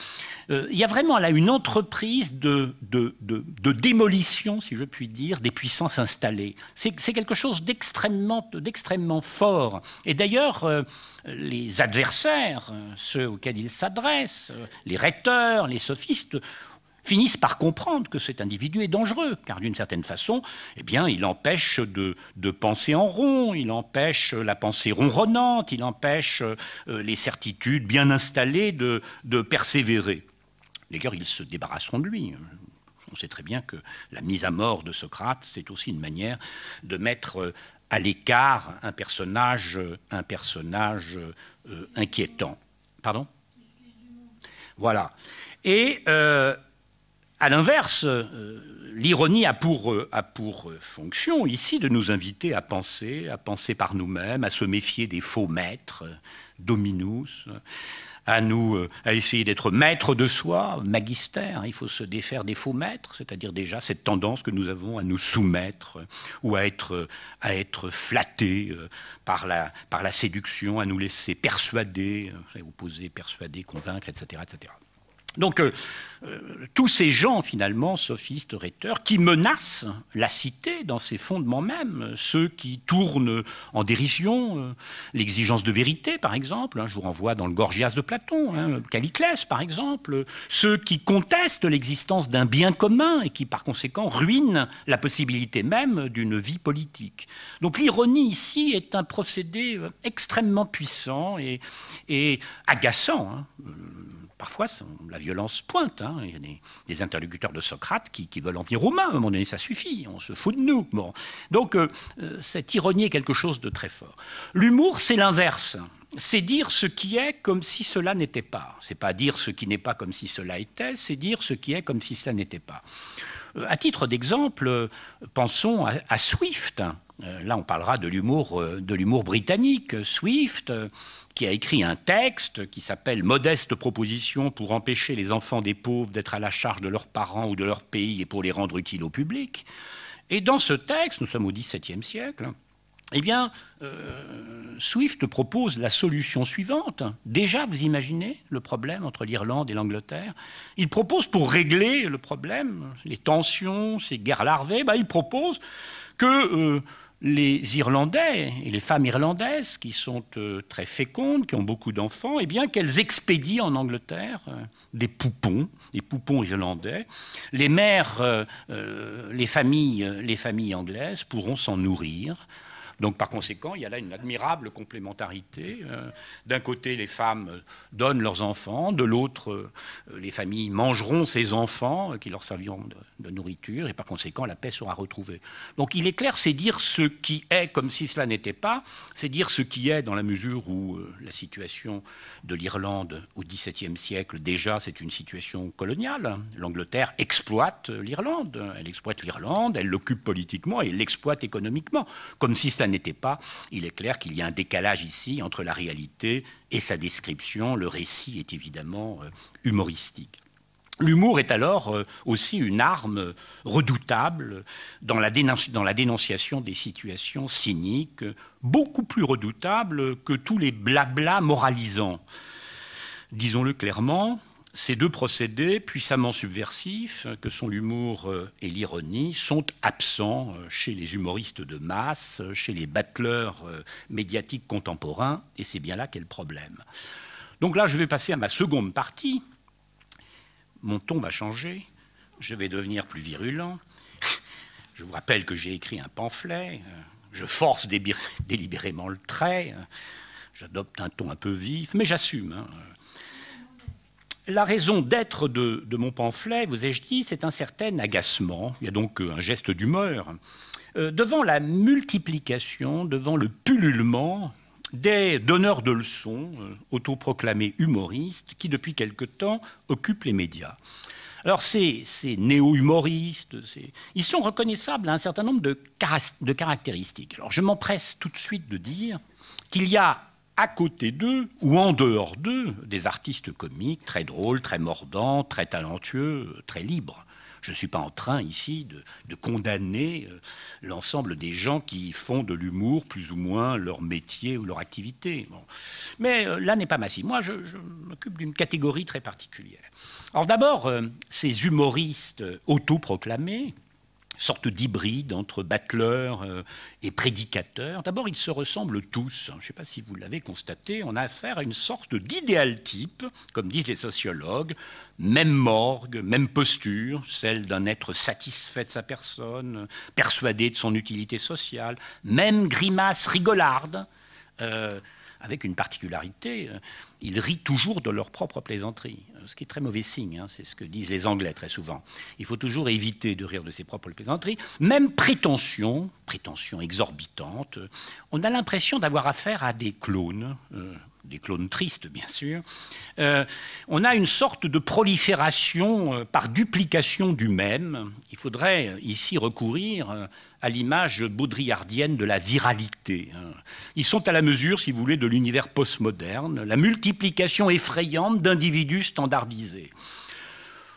euh, il y a vraiment là une entreprise de, de, démolition, si je puis dire, des puissances installées. C'est quelque chose d'extrêmement fort. Et d'ailleurs, les adversaires, ceux auxquels ils s'adressent, les rhéteurs, les sophistes, finissent par comprendre que cet individu est dangereux, car d'une certaine façon, eh bien, il empêche de, penser en rond, il empêche la pensée ronronnante, il empêche euh, les certitudes bien installées de, de persévérer. D'ailleurs, ils se débarrasseront de lui. On sait très bien que la mise à mort de Socrate, c'est aussi une manière de mettre euh, à l'écart un personnage, un personnage euh, inquiétant. Pardon Voilà. Et à l'inverse, euh, l'ironie a pour, euh, euh, fonction ici de nous inviter à penser, à penser par nous-mêmes, à se méfier des faux maîtres, dominus, à, nous, à essayer d'être maître de soi, magister, Il faut se défaire des faux maîtres, c'est-à-dire déjà cette tendance que nous avons à nous soumettre ou à être, à flatté par la, séduction, à nous laisser persuader, vous opposer, persuader, convaincre, etc. etc. Donc, euh, euh, tous ces gens, finalement, sophistes, rhéteurs, qui menacent la cité dans ses fondements même, ceux qui tournent en dérision euh, l'exigence de vérité, par exemple, hein, je vous renvoie dans le Gorgias de Platon, hein, Caliclès, par exemple, ceux qui contestent l'existence d'un bien commun et qui, par conséquent, ruinent la possibilité même d'une vie politique. Donc l'ironie ici est un procédé extrêmement puissant et, agaçant. Hein. Parfois, la violence pointe. Hein. Il y a des, interlocuteurs de Socrate qui, veulent en venir aux mains. À un moment donné, ça suffit. On se fout de nous. Bon. Donc, euh, euh, cette ironie est quelque chose de très fort. L'humour, c'est l'inverse. C'est dire ce qui est comme si cela n'était pas. C'est pas dire ce qui n'est pas comme si cela était. C'est dire ce qui est comme si cela n'était pas. Euh, à titre d'exemple, pensons à, à Swift. Là, on parlera de l'humour, de l'humour britannique. Swift, qui a écrit un texte qui s'appelle Modeste proposition pour empêcher les enfants des pauvres d'être à la charge de leurs parents ou de leur pays et pour les rendre utiles au public. Et dans ce texte, nous sommes au XVIIe siècle, eh bien, euh, Swift propose la solution suivante. Déjà, vous imaginez le problème entre l'Irlande et l'Angleterre. Il propose pour régler le problème, les tensions, ces guerres larvées, ben, il propose que euh, les Irlandais et les femmes irlandaises, qui sont euh, très fécondes, qui ont beaucoup d'enfants, eh bien qu'elles expédient en Angleterre euh, des poupons, des poupons irlandais. Les mères, euh, les familles anglaises pourront s'en nourrir donc par conséquent, il y a là une admirable complémentarité. Euh, d'un côté, les femmes euh, donnent leurs enfants, de l'autre, euh, les familles mangeront ces enfants qui leur serviront de, nourriture, et par conséquent, la paix sera retrouvée. Donc il est clair, c'est dire ce qui est comme si cela n'était pas, c'est dire ce qui est dans la mesure où la situation de l'Irlande au XVIIe siècle, déjà, c'est une situation coloniale. L'Angleterre exploite l'Irlande, elle exploite l'Irlande, elle l'occupe politiquement et l'exploite économiquement, comme si cela n'était pas, il est clair qu'il y a un décalage ici entre la réalité et sa description. Le récit est évidemment euh, humoristique. L'humour est alors euh, aussi une arme redoutable dans la, dans la, dénonciation des situations cyniques, beaucoup plus redoutable que tous les blablas moralisants. Disons-le clairement, ces deux procédés puissamment subversifs, que sont l'humour euh, et l'ironie, sont absents euh, chez les humoristes de masse, euh, chez les battleurs médiatiques contemporains, et c'est bien là qu'est le problème. Donc là, je vais passer à ma seconde partie. Mon ton va changer, je vais devenir plus virulent. Je vous rappelle que j'ai écrit un pamphlet, je force délibérément le trait, j'adopte un ton un peu vif, mais j'assume. Hein. La raison d'être de, mon pamphlet, vous ai-je dit, c'est un certain agacement, il y a donc euh, un geste d'humeur, euh, devant la multiplication, devant le pullulement des donneurs de leçons, euh, autoproclamés humoristes, qui depuis quelque temps occupent les médias. Alors ces, néo-humoristes, ils sont reconnaissables à un certain nombre de caractéristiques. Alors je m'empresse tout de suite de dire qu'il y a à côté d'eux ou en dehors d'eux des artistes comiques très drôles, très mordants, très talentueux, très libres. Je ne suis pas en train ici de, condamner euh, l'ensemble des gens qui font de l'humour plus ou moins leur métier ou leur activité. Mais euh, là n'est pas ma Moi, je, je m'occupe d'une catégorie très particulière. Alors d'abord, euh, ces humoristes autoproclamés, sorte d'hybride entre batteur euh, et prédicateur. D'abord, ils se ressemblent tous. Je ne sais pas si vous l'avez constaté, on a affaire à une sorte d'idéal type, comme disent les sociologues, même morgue, même posture, celle d'un être satisfait de sa personne, persuadé de son utilité sociale, même grimace rigolarde. Euh, avec une particularité, euh, ils rient toujours de leur propre plaisanterie, euh, ce qui est très mauvais signe, hein, c'est ce que disent les Anglais très souvent. Il faut toujours éviter de rire de ses propres plaisanteries, même prétention, prétention exorbitante. On a l'impression d'avoir affaire à des clones. Euh, des clones tristes bien sûr, euh, on a une sorte de prolifération euh, par duplication du même. Il faudrait euh, ici recourir à l'image baudrillardienne de la viralité. Hein. Ils sont à la mesure, si vous voulez, de l'univers postmoderne, la multiplication effrayante d'individus standardisés.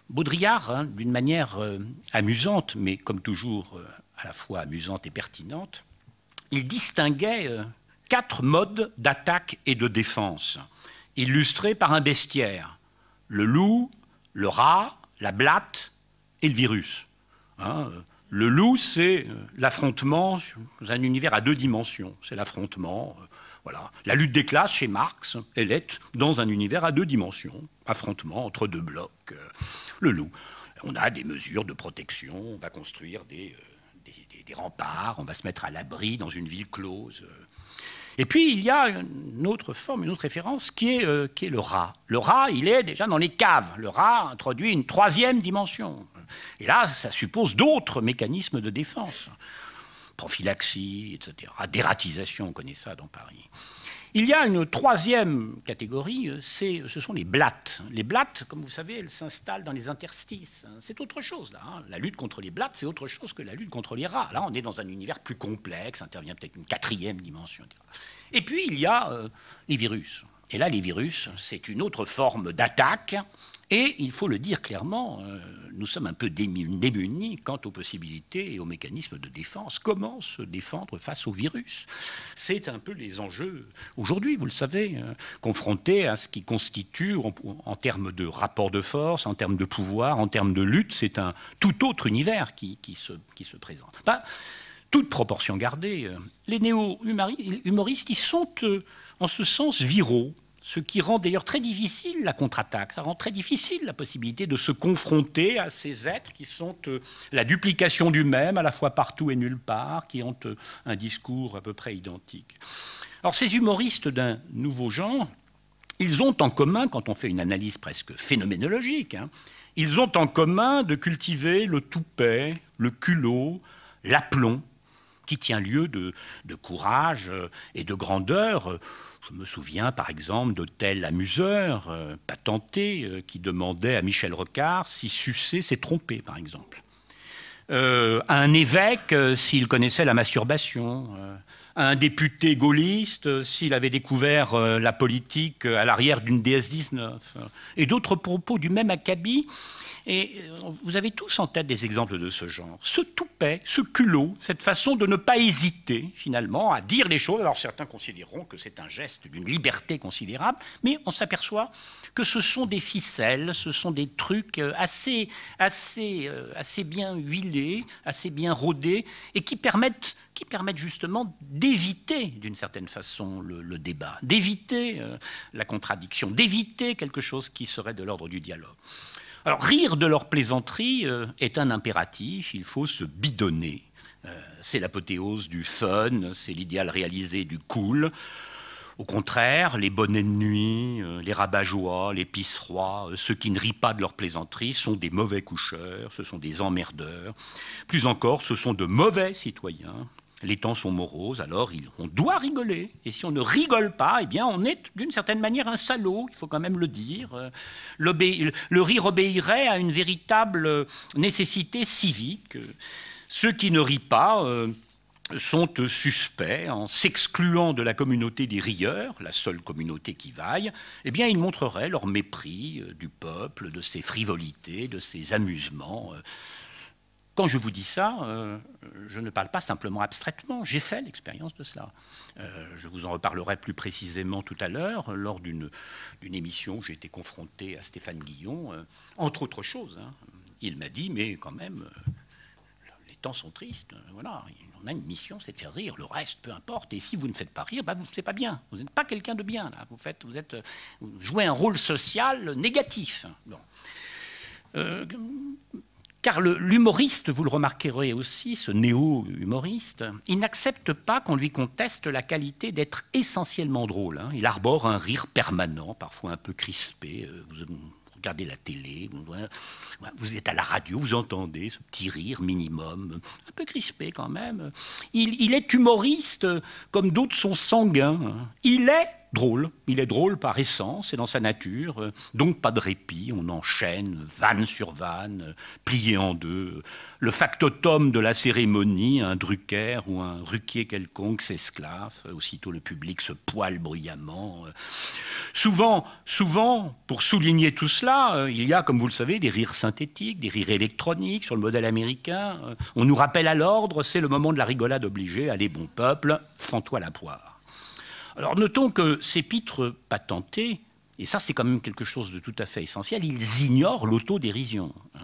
Baudrillard, hein, d'une manière amusante, mais comme toujours à la fois amusante et pertinente, il distinguait quatre modes d'attaque et de défense, illustrés par un bestiaire le loup, le rat, la blatte et le virus. Hein, euh, le loup, c'est euh, l'affrontement dans un univers à deux dimensions. C'est l'affrontement, euh, voilà. La lutte des classes chez Marx, elle est dans un univers à deux dimensions. Affrontement entre deux blocs, le loup. On a des mesures de protection, on va construire des remparts, on va se mettre à l'abri dans une ville close. Et puis, il y a une autre forme, une autre référence qui est, euh, qui est le rat. Le rat, il est déjà dans les caves. Le rat introduit une troisième dimension. Et là, ça suppose d'autres mécanismes de défense. Prophylaxie, etc. Dératisation, on connaît ça dans Paris. Il y a une troisième catégorie, euh, euh, ce sont les blattes. Les blattes, comme vous savez, elles s'installent dans les interstices. Hein, c'est autre chose, là. Hein. La lutte contre les blattes, c'est autre chose que la lutte contre les rats. Là, on est dans un univers plus complexe, intervient peut-être une quatrième dimension. Et puis, il y a euh, les virus. Et là, les virus, c'est une autre forme d'attaque et il faut le dire clairement, euh, nous sommes un peu démunis quant aux possibilités et aux mécanismes de défense. Comment se défendre face au virus C'est un peu les enjeux aujourd'hui, vous le savez, euh, confrontés à ce qui constitue, en, termes de rapport de force, en termes de pouvoir, en termes de lutte, c'est un tout autre univers qui, se, présente. Pas bah, toute proportion gardée, euh, les néo-humoristes qui sont en ce sens viraux, ce qui rend d'ailleurs très difficile la contre-attaque, ça rend très difficile la possibilité de se confronter à ces êtres qui sont euh, la duplication du même, à la fois partout et nulle part, qui ont euh, un discours à peu près identique. Alors ces humoristes d'un nouveau genre, ils ont en commun, quand on fait une analyse presque phénoménologique, hein, ils ont en commun de cultiver le toupet, le culot, l'aplomb, qui tient lieu de courage euh, et de grandeur je me souviens par exemple de tels amuseurs euh, patentés euh, qui demandaient à Michel Rocard si sucé s'est trompé, par exemple. à euh, un évêque s'il connaissait la masturbation. à un député gaulliste s'il avait découvert la politique à l'arrière d'une DS-19. et d'autres propos du même acabit et euh, vous avez tous en tête des exemples de ce genre. Ce toupet, ce culot, cette façon de ne pas hésiter, finalement, à dire les choses. Alors certains considéreront que c'est un geste d'une liberté considérable, mais on s'aperçoit que ce sont des ficelles, ce sont des trucs euh, assez, assez, euh, assez bien huilés, assez bien rodés, et qui permettent, qui permettent justement d'éviter, d'une certaine façon, le débat, d'éviter la contradiction, d'éviter quelque chose qui serait de l'ordre du dialogue rire de leur plaisanterie euh, est un impératif, il faut se bidonner. Euh, c'est l'apothéose du fun, c'est l'idéal réalisé du cool. Au contraire, les bonnets de nuit, euh, les rabat les pisse ceux qui ne rient pas de leurs plaisanteries sont des mauvais coucheurs, ce sont des emmerdeurs. Plus encore, ce sont de mauvais citoyens les temps sont moroses, alors on doit rigoler. Et si on ne rigole pas, eh bien, on est d'une certaine manière un salaud, il faut quand même le dire. Euh, le rire obéirait à une véritable euh, nécessité civique. Ceux qui ne rient pas euh, sont suspects en s'excluant de la communauté des rieurs, la seule communauté qui vaille, eh bien ils montreraient leur mépris du peuple, de ses frivolités, de ses amusements quand je vous dis ça, euh, je ne parle pas simplement abstraitement, j'ai fait l'expérience de cela. Euh, je vous en reparlerai plus précisément tout à l'heure, lors d'une émission où j'ai été confronté à Stéphane Guillon, euh, entre autres choses. Hein. Il m'a dit, mais quand même, les temps sont tristes, voilà, on a une mission, c'est de faire rire, le reste, peu importe, et si vous ne faites pas rire, bah, vous c'est pas bien, vous n'êtes pas quelqu'un de bien, là. Vous, faites, vous, êtes, jouez un rôle social négatif. Car l'humoriste, vous le remarquerez aussi, ce néo-humoriste, il n'accepte pas qu'on lui conteste la qualité d'être essentiellement drôle. Hein. Il arbore un rire permanent, parfois un peu crispé. Euh, vous regardez la télé, vous, êtes à la radio, vous entendez ce petit rire minimum, un peu crispé quand même. il est humoriste euh, comme d'autres sont sanguins. Hein. Il est drôle. Il est drôle par essence et dans sa nature, euh, donc pas de répit. On enchaîne vanne sur vanne, euh, plié en deux. Le factotum de la cérémonie, un Drucker ou un Ruquier quelconque s'esclave. Aussitôt le public se poile bruyamment. Euh. Souvent, souvent, pour souligner tout cela, il y a, comme vous le savez, des rires synthétiques, des rires électroniques sur le modèle américain. On nous rappelle à l'ordre, c'est le moment de la rigolade obligée. Allez, bon peuple, fends-toi la poire. Alors notons que ces pitres patentés, et ça c'est quand même quelque chose de tout à fait essentiel, ils ignorent l'autodérision. Hein.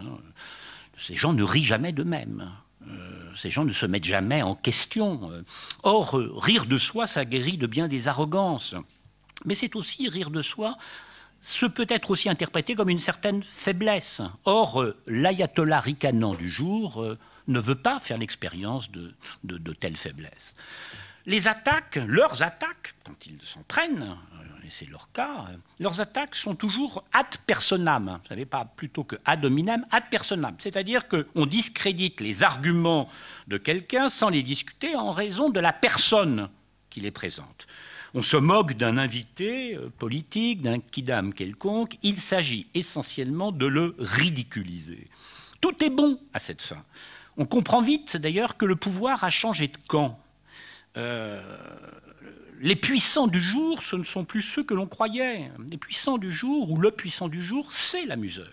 Ces gens ne rient jamais d'eux-mêmes. Euh, ces gens ne se mettent jamais en question. Or, rire de soi, ça guérit de bien des arrogances. Mais c'est aussi rire de soi ce peut être aussi interprété comme une certaine faiblesse. Or, euh, l'ayatollah ricanant du jour euh, ne veut pas faire l'expérience de, telle de faiblesses les attaques, leurs attaques, quand ils s'en prennent, euh, et c'est leur cas, euh, leurs attaques sont toujours ad personam, hein, vous savez pas plutôt que ad hominem, ad personam, c'est-à-dire qu'on discrédite les arguments de quelqu'un sans les discuter en raison de la personne qui les présente. On se moque d'un invité euh, politique, d'un kidam quelconque, il s'agit essentiellement de le ridiculiser. Tout est bon à cette fin. On comprend vite d'ailleurs que le pouvoir a changé de camp euh, les puissants du jour, ce ne sont plus ceux que l'on croyait. Les puissants du jour, ou le puissant du jour, c'est l'amuseur.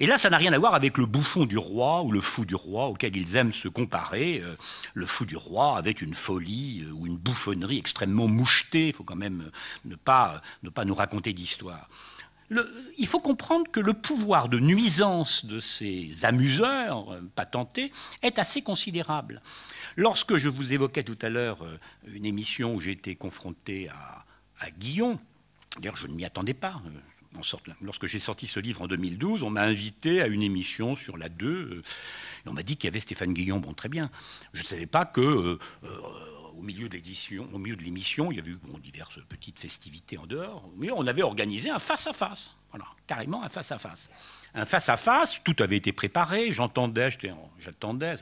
Et là, ça n'a rien à voir avec le bouffon du roi ou le fou du roi auquel ils aiment se comparer. Euh, le fou du roi avait une folie euh, ou une bouffonnerie extrêmement mouchetée. Il faut quand même ne pas, ne pas nous raconter d'histoire. il faut comprendre que le pouvoir de nuisance de ces amuseurs patentés est assez considérable. Lorsque je vous évoquais tout à l'heure euh, une émission où j'étais confronté à, à Guillon, d'ailleurs je ne m'y attendais pas, euh, lorsque j'ai sorti ce livre en 2012, on m'a invité à une émission sur la 2. Euh, et on m'a dit qu'il y avait Stéphane Guillon. Bon, très bien. Je ne savais pas que. au milieu de l'édition, au milieu de l'émission, il y avait eu diverses petites festivités en dehors, mais on avait organisé un face-à-face, voilà, carrément un face-à-face. Un face-à-face, -face, tout avait été préparé, j'entendais, j'attendais,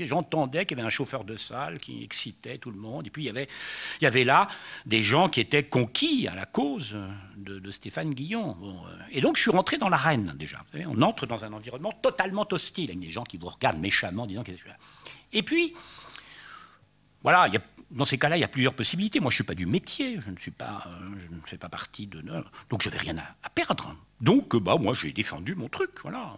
J'entendais qu'il y avait un chauffeur de salle qui excitait tout le monde. Et puis, il y avait, là des gens qui étaient conquis à la cause de, Stéphane Guillon. Euh, et donc, je suis rentré dans l'arène, déjà. on entre dans un environnement totalement hostile, avec des gens qui vous regardent méchamment, disant... Et puis, voilà, il n'y a dans ces cas-là, il y a plusieurs possibilités. Moi, je ne suis pas du métier, je ne, suis pas, euh, je ne fais pas partie de... Donc, je n'avais rien à, perdre. Donc, euh, bah, moi, j'ai défendu mon truc, voilà.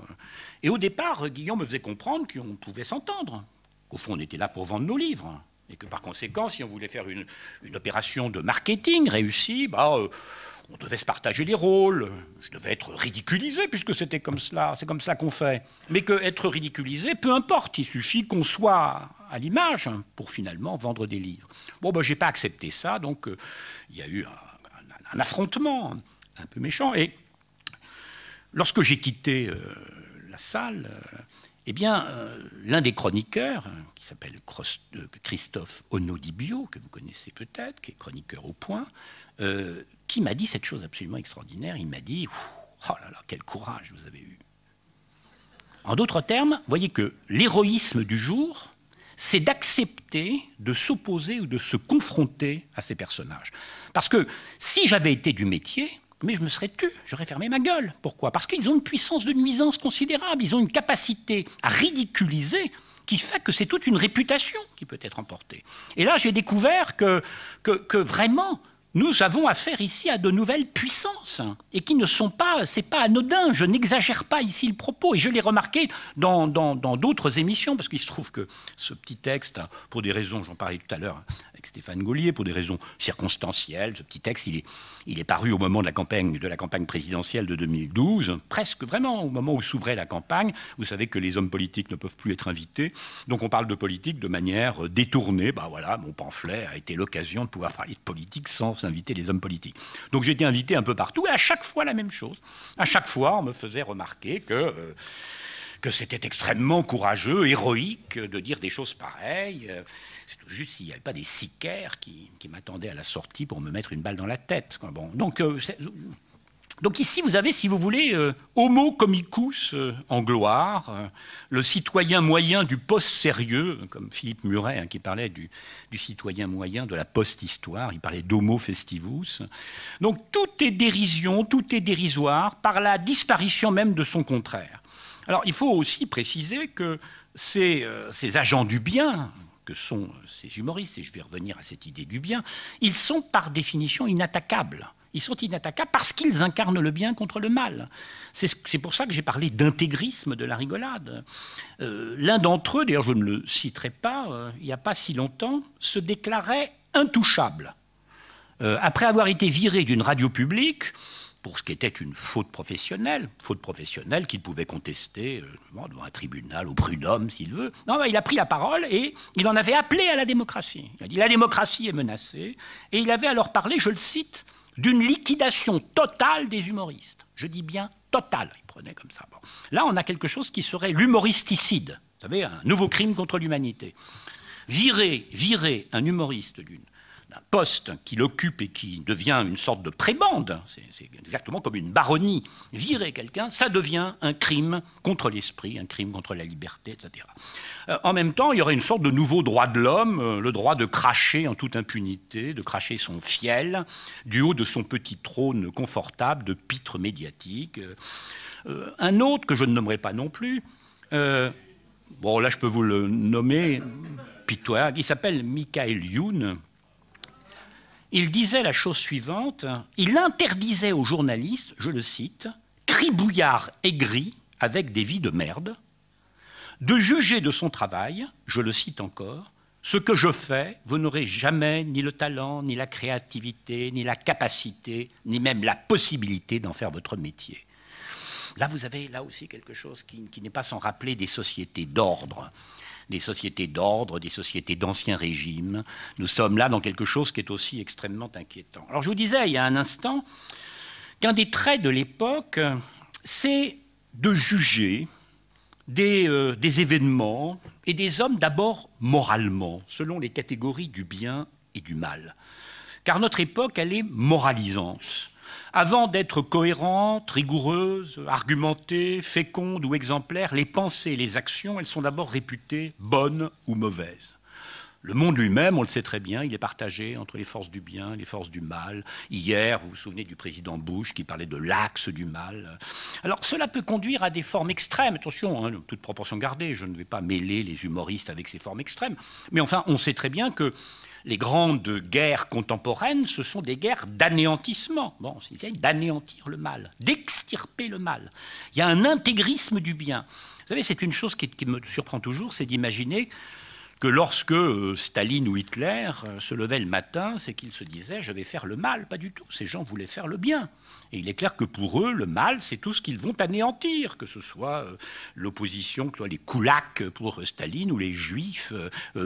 Et au départ, euh, Guillaume me faisait comprendre qu'on pouvait s'entendre, qu'au fond, on était là pour vendre nos livres, hein, et que par conséquent, si on voulait faire une, opération de marketing réussie, bah, on devait se partager les rôles, je devais être ridiculisé puisque c'était comme cela, c'est comme ça qu'on fait. Mais qu'être être ridiculisé, peu importe, il suffit qu'on soit à l'image pour finalement vendre des livres. Bon, ben, j'ai pas accepté ça, donc euh, il y a eu un, affrontement un peu méchant. Et lorsque j'ai quitté euh, la salle, euh, eh bien, l'un des chroniqueurs, qui s'appelle Christophe Onodibio, que vous connaissez peut-être, qui est chroniqueur au point, qui m'a dit cette chose absolument extraordinaire. Il m'a dit Oh là là, quel courage vous avez eu En d'autres termes, voyez que l'héroïsme du jour, c'est d'accepter de s'opposer ou de se confronter à ces personnages. Parce que si j'avais été du métier, mais je me serais tué, j'aurais fermé ma gueule. Pourquoi Parce qu'ils ont une puissance de nuisance considérable, ils ont une capacité à ridiculiser qui fait que c'est toute une réputation qui peut être emportée. Et là, j'ai découvert que, que vraiment, nous avons affaire ici à de nouvelles puissances hein, et qui ne sont pas, c'est pas anodin, je n'exagère pas ici le propos et je l'ai remarqué dans d'autres émissions parce qu'il se trouve que ce petit texte, hein, pour des raisons, j'en parlais tout à l'heure, hein, Stéphane Gaulier pour des raisons circonstancielles. Ce petit texte, il est, paru au moment de la campagne, présidentielle de 2012, presque vraiment au moment où s'ouvrait la campagne. Vous savez que les hommes politiques ne peuvent plus être invités, donc on parle de politique de manière euh, détournée. Bah ben voilà, mon pamphlet a été l'occasion de pouvoir parler de politique sans inviter les hommes politiques. Donc j'ai été invité un peu partout et à chaque fois la même chose. À chaque fois, on me faisait remarquer que euh, que c'était extrêmement courageux, héroïque de dire des choses pareilles. Euh, juste s'il n'y avait pas des sicaires qui, m'attendaient à la sortie pour me mettre une balle dans la tête. Bon, donc, euh, donc ici, vous avez, si vous voulez, euh, Homo comicus euh, en gloire, le citoyen moyen du post-sérieux, comme Philippe Muret hein, qui parlait du, citoyen moyen de la post-histoire, il parlait d'Homo festivus. Donc tout est dérision, tout est dérisoire par la disparition même de son contraire. Alors il faut aussi préciser que c'est ces agents du bien, que sont euh, ces humoristes, et je vais revenir à cette idée du bien, ils sont par définition inattaquables. Ils sont inattaquables parce qu'ils incarnent le bien contre le mal. C'est pour ça que j'ai parlé d'intégrisme de la rigolade. Euh, l'un d'entre eux, d'ailleurs je ne le citerai pas, euh, il n'y a pas si longtemps, se déclarait intouchable. après avoir été viré d'une radio publique, pour ce qui était une faute professionnelle, faute professionnelle qu'il pouvait contester euh, devant un tribunal, au prud'homme s'il veut. Non, bah, il a pris la parole et il en avait appelé à la démocratie. Il a dit la démocratie est menacée et il avait alors parlé, je le cite, d'une liquidation totale des humoristes. Je dis bien totale, il prenait comme ça. Bon. Là, on a quelque chose qui serait l'humoristicide, vous savez, un nouveau crime contre l'humanité. Virer, virer un humoriste d'une un poste qu'il occupe et qui devient une sorte de prébande, c'est exactement comme une baronnie, virer quelqu'un, ça devient un crime contre l'esprit, un crime contre la liberté, etc. Euh, en même temps, il y aurait une sorte de nouveau droit de l'homme, euh, le droit de cracher en toute impunité, de cracher son fiel du haut de son petit trône confortable de pitre médiatique. Euh, un autre que je ne nommerai pas non plus, bon là je peux vous le nommer, pitoyable, il s'appelle Michael Youn il disait la chose suivante, il interdisait aux journalistes, je le cite, cribouillard aigri avec des vies de merde, de juger de son travail, je le cite encore, ce que je fais, vous n'aurez jamais ni le talent, ni la créativité, ni la capacité, ni même la possibilité d'en faire votre métier. Là, vous avez là aussi quelque chose qui, qui n'est pas sans rappeler des sociétés d'ordre des sociétés d'ordre, des sociétés d'ancien régime. Nous sommes là dans quelque chose qui est aussi extrêmement inquiétant. Alors je vous disais il y a un instant qu'un des traits de l'époque, c'est de juger des, euh, événements et des hommes d'abord moralement, selon les catégories du bien et du mal. Car notre époque, elle est moralisante. Avant d'être cohérente, rigoureuse, argumentée, féconde ou exemplaire, les pensées les actions, elles sont d'abord réputées bonnes ou mauvaises. Le monde lui-même, on le sait très bien, il est partagé entre les forces du bien et les forces du mal. Hier, vous vous souvenez du président Bush qui parlait de l'axe du mal. Alors cela peut conduire à des formes extrêmes, attention, hein, toute proportion gardée, je ne vais pas mêler les humoristes avec ces formes extrêmes, mais enfin on sait très bien que les grandes guerres contemporaines, ce sont des guerres d'anéantissement. Bon, c'est d'anéantir le mal, d'extirper le mal. Il y a un intégrisme du bien. Vous savez, c'est une chose qui, me surprend toujours, c'est d'imaginer que lorsque euh, Staline ou Hitler euh, se levait le matin, c'est qu'ils se disaient je vais faire le mal, pas du tout. Ces gens voulaient faire le bien. Et il est clair que pour eux, le mal, c'est tout ce qu'ils vont anéantir, que ce soit euh, l'opposition, que ce soit les koulaks pour Staline ou les juifs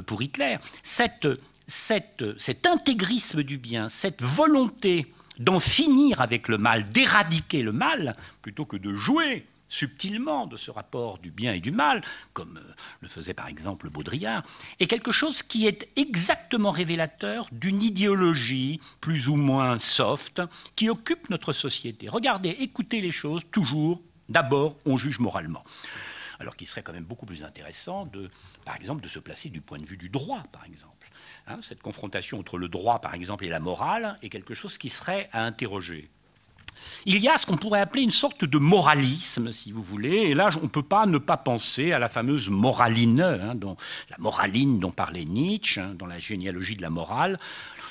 pour Hitler. Cette cet intégrisme du bien, cette volonté d'en finir avec le mal, d'éradiquer le mal, plutôt que de jouer subtilement de ce rapport du bien et du mal, comme euh, le faisait par exemple Baudrillard, est quelque chose qui est exactement révélateur d'une idéologie plus ou moins soft qui occupe notre société. Regardez, écoutez les choses, toujours, d'abord, on juge moralement. Alors qu'il serait quand même beaucoup plus intéressant, par exemple, de se placer du point de vue du droit, par exemple. Hein, cette confrontation entre le droit, par exemple, et la morale est quelque chose qui serait à interroger. Il y a ce qu'on pourrait appeler une sorte de moralisme, si vous voulez, et là, on ne peut pas ne pas penser à la fameuse moraline, hein, dont, la moraline dont parlait Nietzsche, hein, dans la généalogie de la morale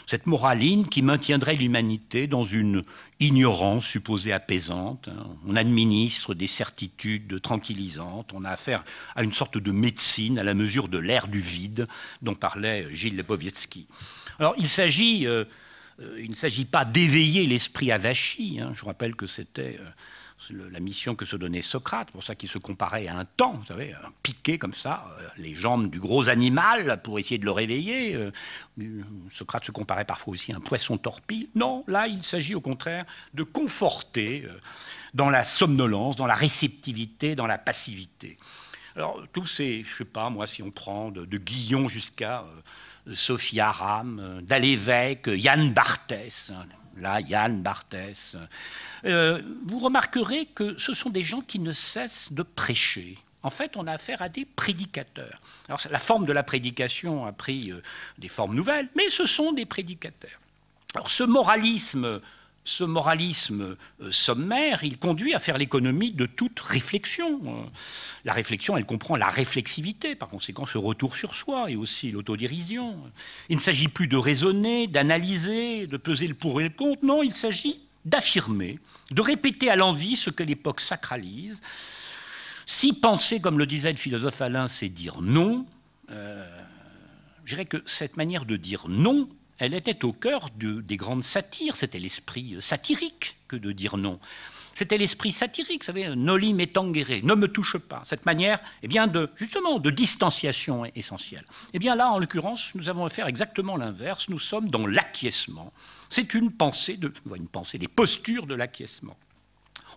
cette moraline qui maintiendrait l'humanité dans une ignorance supposée apaisante. Hein. On administre des certitudes tranquillisantes, on a affaire à une sorte de médecine à la mesure de l'air du vide dont parlait Gilles Lebowetsky. Alors il s'agit, euh, euh, ne s'agit pas d'éveiller l'esprit avachi, hein. je rappelle que c'était... Euh, la mission que se donnait Socrate, pour ça qu'il se comparait à un temps, vous savez, un piqué comme ça, euh, les jambes du gros animal pour essayer de le réveiller. Euh, Socrate se comparait parfois aussi à un poisson torpille. Non, là, il s'agit au contraire de conforter euh, dans la somnolence, dans la réceptivité, dans la passivité. Alors, tous ces, je sais pas, moi, si on prend de, Guillon jusqu'à Sophie Aram, d'Alévêque, Yann Barthès, hein, là, Yann Barthès. Euh, vous remarquerez que ce sont des gens qui ne cessent de prêcher. En fait, on a affaire à des prédicateurs. Alors, la forme de la prédication a pris euh, des formes nouvelles, mais ce sont des prédicateurs. Alors, ce moralisme ce moralisme euh, sommaire, il conduit à faire l'économie de toute réflexion. Euh, la réflexion, elle comprend la réflexivité, par conséquent ce retour sur soi et aussi l'autodérision. Il ne s'agit plus de raisonner, d'analyser, de peser le pour et le contre, non, il s'agit d'affirmer, de répéter à l'envi ce que l'époque sacralise. Si penser, comme le disait le philosophe Alain, c'est dire non, euh, je dirais que cette manière de dire non elle était au cœur des grandes satires. C'était l'esprit euh, satirique que de dire non. C'était l'esprit satirique, vous savez, noli me tangere, ne me touche pas. Cette manière, eh bien, de, justement, de distanciation essentielle. Eh bien, là, en l'occurrence, nous avons à faire exactement l'inverse. Nous sommes dans l'acquiescement. C'est une pensée, de, une pensée, des postures de l'acquiescement.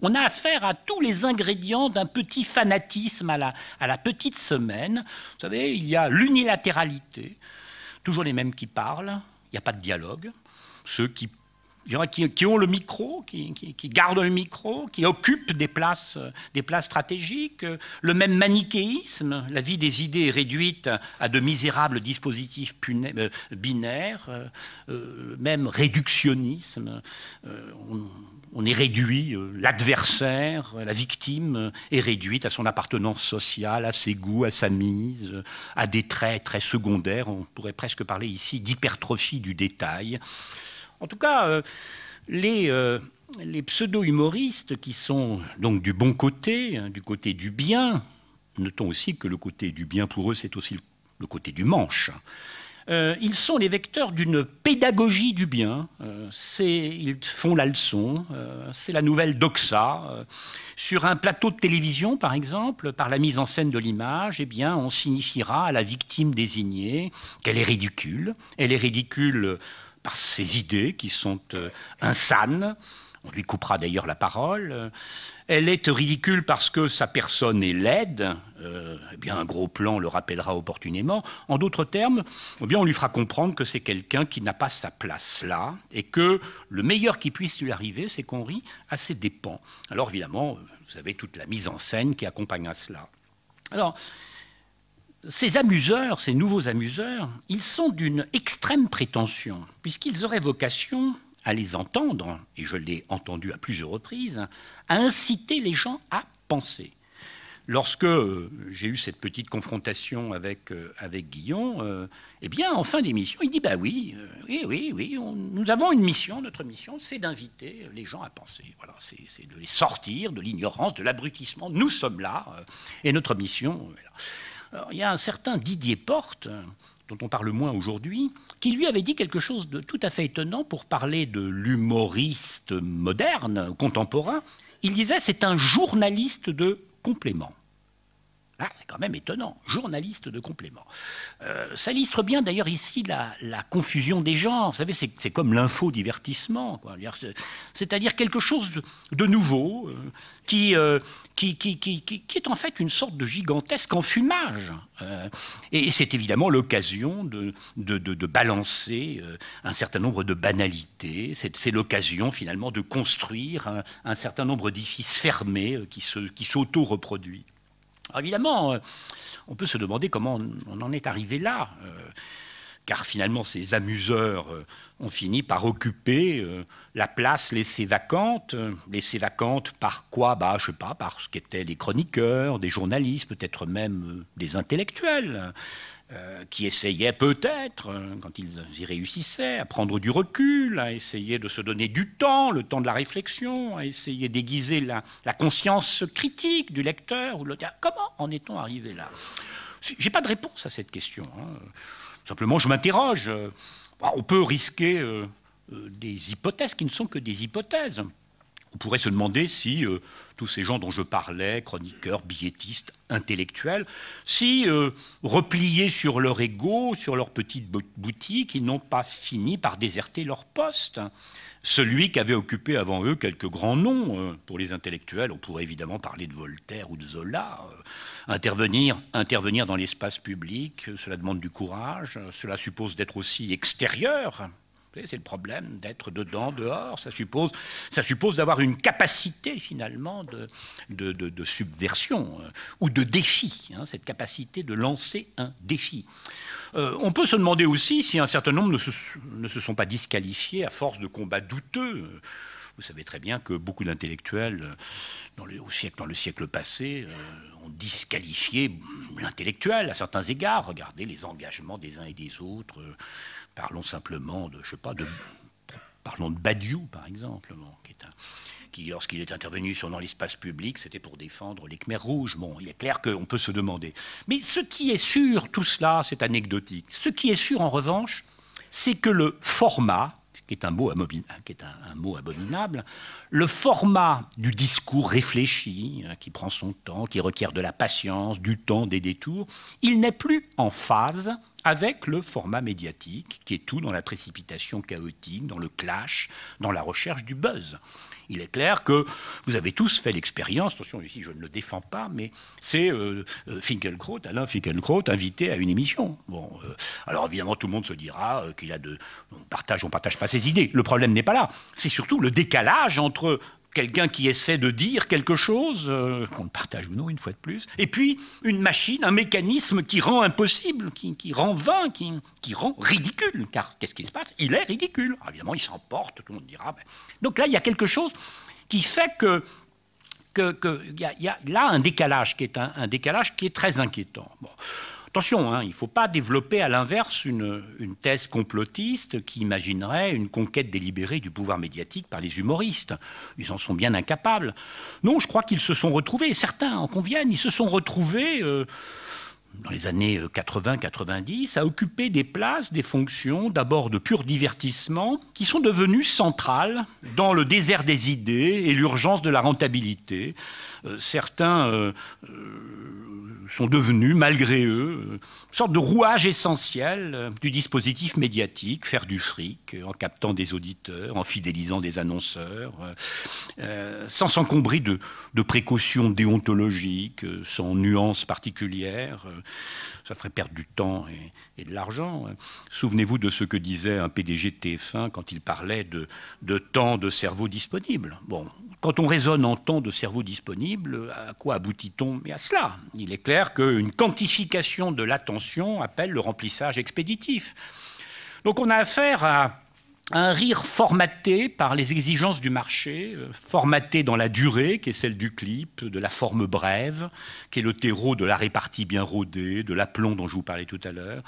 On a affaire à tous les ingrédients d'un petit fanatisme à la petite semaine. Vous savez, il y a l'unilatéralité, toujours les mêmes qui parlent, il n'y a pas de dialogue. Ceux qui qui, ont le micro, qui, gardent le micro, qui occupent des places, euh, des places stratégiques, euh, le même manichéisme, la vie des idées est réduite à de misérables dispositifs euh, binaires, même réductionnisme. on, on est réduit, l'adversaire, la victime est réduite à son appartenance sociale, à ses goûts, à sa mise, à des traits très secondaires, on pourrait presque parler ici d'hypertrophie du détail. En tout cas, euh, les, euh, les pseudo-humoristes qui sont donc du bon côté, hein, du côté du bien, notons aussi que le côté du bien pour eux, c'est aussi le côté du manche. Hein, euh, ils sont les vecteurs d'une pédagogie du bien. ils font la leçon, c'est la nouvelle doxa. sur un plateau de télévision, par exemple, par la mise en scène de l'image, eh bien, on signifiera à la victime désignée qu'elle est ridicule. Elle est ridicule ses idées qui sont euh, insanes. On lui coupera d'ailleurs la parole. Elle est ridicule parce que sa personne est laide. Euh, eh bien, un gros plan le rappellera opportunément. En d'autres termes, eh bien, on lui fera comprendre que c'est quelqu'un qui n'a pas sa place là et que le meilleur qui puisse lui arriver, c'est qu'on rit à ses dépens. Alors, évidemment, vous avez toute la mise en scène qui accompagne à cela. Alors, ces amuseurs, ces nouveaux amuseurs, ils sont d'une extrême prétention, puisqu'ils auraient vocation à les entendre, et je l'ai entendu à plusieurs reprises, à inciter les gens à penser. Lorsque euh, j'ai eu cette petite confrontation avec, euh, avec Guillon, euh, eh bien, en fin d'émission, il dit Bah oui, oui, oui, oui, nous avons une mission, notre mission, c'est d'inviter les gens à penser. Voilà, c'est de les sortir de l'ignorance, de l'abrutissement. Nous sommes là, et notre mission il y a un certain Didier Porte, dont on parle moins aujourd'hui, qui lui avait dit quelque chose de tout à fait étonnant pour parler de l'humoriste moderne, contemporain. Il disait c'est un journaliste de complément. Ah, c'est quand même étonnant, journaliste de complément. Euh, ça illustre bien d'ailleurs ici la, confusion des genres. Vous savez, c'est comme l'infodivertissement. C'est-à-dire quelque chose de, nouveau euh, euh, qui, qui, est en fait une sorte de gigantesque enfumage. et, c'est évidemment l'occasion de, de, balancer un certain nombre de banalités. C'est l'occasion finalement de construire un, certain nombre d'édifices fermés qui sauto reproduit évidemment, euh, on peut se demander comment on en est arrivé là, euh, car finalement ces amuseurs euh, ont fini par occuper la place laissée vacante. Laissée vacante par quoi Bah, je sais pas, par ce qu'étaient les chroniqueurs, des journalistes, peut-être même des intellectuels. Euh, qui essayaient peut-être, euh, quand ils y réussissaient, à prendre du recul, à essayer de se donner du temps, le temps de la réflexion, à essayer d'aiguiser la, conscience critique du lecteur ou de l'auteur. Comment en est-on arrivé là J'ai pas de réponse à cette question. Hein. Simplement, je m'interroge. Euh, bah, on peut risquer des hypothèses qui ne sont que des hypothèses. On pourrait se demander si euh, tous ces gens dont je parlais, chroniqueurs, billettistes, intellectuels, si, euh, repliés sur leur ego, sur leur petite boutique, ils n'ont pas fini par déserter leur poste. Celui qu'avait occupé avant eux quelques grands noms. Euh, pour les intellectuels, on pourrait évidemment parler de Voltaire ou de Zola. Intervenir, intervenir dans l'espace public, cela demande du courage, cela suppose d'être aussi extérieur c'est le problème d'être dedans, dehors. Ça suppose, ça suppose d'avoir une capacité finalement de, de, de, subversion euh, ou de défi, hein, cette capacité de lancer un défi. Euh, on peut se demander aussi si un certain nombre ne se, ne se sont pas disqualifiés à force de combats douteux. Vous savez très bien que beaucoup d'intellectuels, euh, dans, au siècle, dans le siècle passé, ont disqualifié l'intellectuel à certains égards. Regardez les engagements des uns et des autres. Parlons simplement de, je sais pas, de, parlons de Badiou, par exemple, qui, lorsqu'il est intervenu sur, dans l'espace public, c'était pour défendre les Khmers rouges. Bon, il est clair qu'on peut se demander. Mais ce qui est sûr, tout cela, c'est anecdotique. Ce qui est sûr, en revanche, c'est que le format qui est un mot, abominable, le format du discours réfléchi, hein, qui prend son temps, qui requiert de la patience, du temps, des détours, il n'est plus en phase avec le format médiatique, qui est tout dans la précipitation chaotique, dans le clash, dans la recherche du buzz. Il est clair que vous avez tous fait l'expérience, attention ici je ne le défends pas, mais c'est euh, euh Alain Finkelkraut, invité à une émission. Bon, euh, alors évidemment tout le monde se dira euh, qu'il a de... On partage, on partage pas ses idées. Le problème n'est pas là. C'est surtout le décalage entre quelqu'un qui essaie de dire quelque chose, euh, qu'on partage ou non une fois de plus, et puis une machine, un mécanisme qui rend impossible, qui, rend vain, qui, qui, rend ridicule. Car qu'est-ce qui se passe Il est ridicule. Ah, évidemment, il s'emporte, tout le monde dira. Ben. Donc là, il y a quelque chose qui fait que il y, a là un décalage qui est, décalage qui est très inquiétant. Bon. Attention, hein, il ne faut pas développer à l'inverse une, thèse complotiste qui imaginerait une conquête délibérée du pouvoir médiatique par les humoristes. Ils en sont bien incapables. Non, je crois qu'ils se sont retrouvés, certains en conviennent, ils se sont retrouvés... Euh, dans les années 80-90, euh, à occuper des places, des fonctions, d'abord de pur divertissement, qui sont devenues centrales dans le désert des idées et l'urgence de la rentabilité. Euh, certains sont devenus, malgré eux, une sorte de rouage essentiel euh, du dispositif médiatique, faire du fric euh, en captant des auditeurs, en fidélisant des annonceurs, euh, sans s'encombrer de, précautions déontologiques, sans nuances particulières. Ça ferait perdre du temps et, de l'argent. Hein. Souvenez-vous de ce que disait un PDG TF1 quand il parlait de, de temps de cerveau disponible. Bon, quand on raisonne en temps de cerveau disponible, à quoi aboutit-on Mais à cela. Il est clair qu'une quantification de l'attention appelle le remplissage expéditif. Donc on a affaire à un rire formaté par les exigences du marché, euh, formaté dans la durée, qui est celle du clip, de la forme brève, qui est le terreau de la répartie bien rodée, de l'aplomb dont je vous parlais tout à l'heure,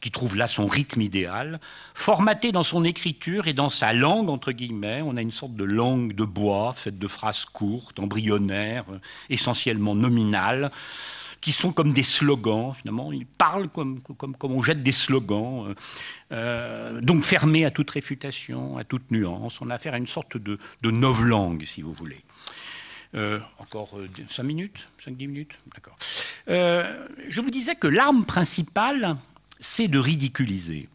qui trouve là son rythme idéal, formaté dans son écriture et dans sa langue, entre guillemets, on a une sorte de langue de bois, faite de phrases courtes, embryonnaires, euh, essentiellement nominales, qui sont comme des slogans, finalement. Ils parlent comme, comme, comme on jette des slogans, euh, euh, donc fermés à toute réfutation, à toute nuance. On a affaire à une sorte de, de novlangue, si vous voulez. Euh, encore 5 minutes 5-10 minutes D'accord. je vous disais que l'arme principale, c'est de ridiculiser.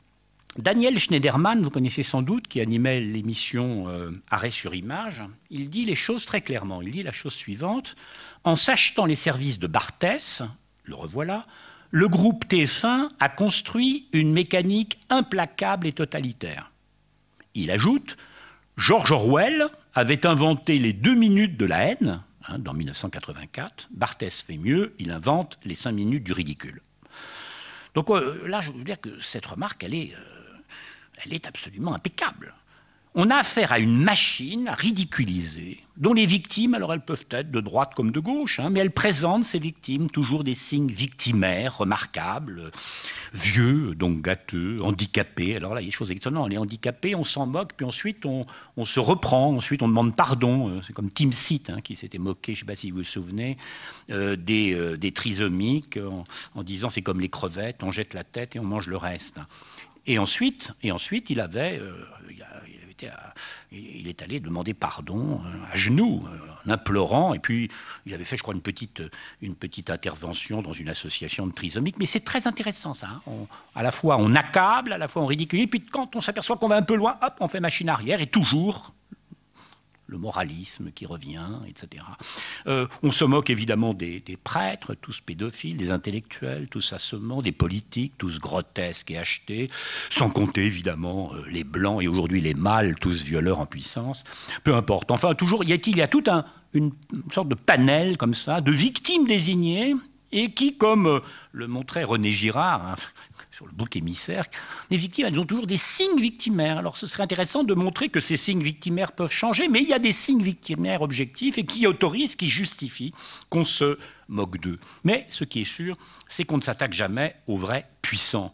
Daniel Schneiderman, vous connaissez sans doute, qui animait l'émission Arrêt sur image, il dit les choses très clairement. Il dit la chose suivante en s'achetant les services de Barthès, le revoilà, le groupe TF1 a construit une mécanique implacable et totalitaire. Il ajoute Georges Orwell avait inventé les deux minutes de la haine hein, dans 1984. Barthès fait mieux il invente les cinq minutes du ridicule. Donc euh, là, je veux dire que cette remarque, elle est, euh, elle est absolument impeccable on a affaire à une machine ridiculisée, dont les victimes, alors elles peuvent être de droite comme de gauche, hein, mais elles présentent ces victimes toujours des signes victimaires, remarquables, vieux, donc gâteux, handicapés. Alors là, il y a des choses étonnantes. Les handicapés, on s'en moque, puis ensuite on, se reprend, ensuite on demande pardon. Euh, c'est comme Tim Seat hein, qui s'était moqué, je ne sais pas si vous vous souvenez, euh, euh, des, trisomiques en, disant c'est comme les crevettes, on jette la tête et on mange le reste. Et ensuite, et ensuite il avait il est allé demander pardon euh, à genoux, euh, en implorant. Et puis, il avait fait, je crois, une petite, euh, une petite intervention dans une association de trisomiques. Mais c'est très intéressant, ça. Hein. à la fois, on accable, à la fois, on ridicule. Et puis, quand on s'aperçoit qu'on va un peu loin, hop, on fait machine arrière. Et toujours, le moralisme qui revient, etc. Euh, on se moque évidemment des, prêtres, tous pédophiles, des intellectuels, tous assommants, des politiques, tous grotesques et achetés, sans compter évidemment euh, les blancs et aujourd'hui les mâles, tous violeurs en puissance. Peu importe. Enfin, toujours, y a-t-il, y a tout un, une, sorte de panel comme ça, de victimes désignées et qui, comme euh, le montrait René Girard, hein, le bouc émissaire, les victimes, elles ont toujours des signes victimaires. Alors ce serait intéressant de montrer que ces signes victimaires peuvent changer, mais il y a des signes victimaires objectifs et qui autorisent, qui justifient qu'on se moque d'eux. Mais ce qui est sûr, c'est qu'on ne s'attaque jamais aux vrais puissants.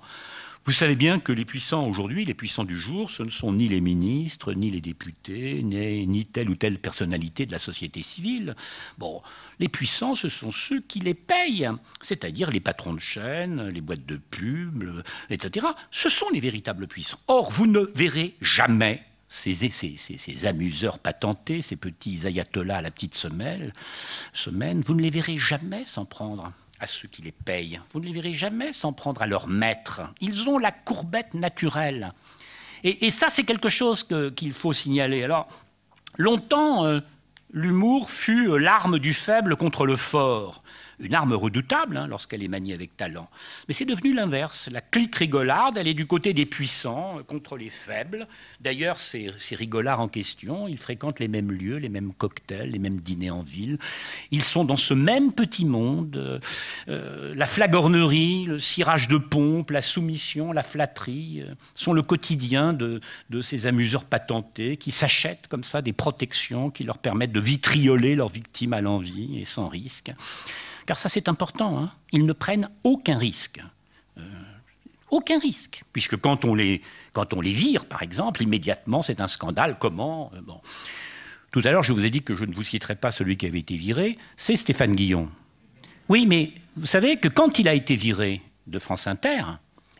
Vous savez bien que les puissants aujourd'hui, les puissants du jour, ce ne sont ni les ministres, ni les députés, ni, telle ou telle personnalité de la société civile. Bon, les puissants, ce sont ceux qui les payent, c'est-à-dire les patrons de chaînes, les boîtes de pub, etc. Ce sont les véritables puissants. Or, vous ne verrez jamais ces, ces, amuseurs patentés, ces petits ayatollahs à la petite semelle, semaine, vous ne les verrez jamais s'en prendre à ceux qui les payent. Vous ne les verrez jamais sans prendre à leur maître. Ils ont la courbette naturelle. Et, ça, c'est quelque chose qu'il faut signaler. Alors, longtemps, euh, l'humour fut euh, l'arme du faible contre le fort une arme redoutable hein, lorsqu'elle est maniée avec talent. Mais c'est devenu l'inverse. La clique rigolarde, elle est du côté des puissants, euh, contre les faibles. D'ailleurs, c'est rigolard en question, ils fréquentent les mêmes lieux, les mêmes cocktails, les mêmes dîners en ville. Ils sont dans ce même petit monde. Euh, euh, la flagornerie, le cirage de pompe, la soumission, la flatterie sont le quotidien de, ces amuseurs patentés qui s'achètent comme ça des protections qui leur permettent de vitrioler leurs victimes à l'envie et sans risque car ça c'est important, hein. ils ne prennent aucun risque. Euh, aucun risque, puisque quand on, les, quand on les vire, par exemple, immédiatement, c'est un scandale. Comment euh, bon. Tout à l'heure, je vous ai dit que je ne vous citerai pas celui qui avait été viré, c'est Stéphane Guillon. Oui, mais vous savez que quand il a été viré de France Inter,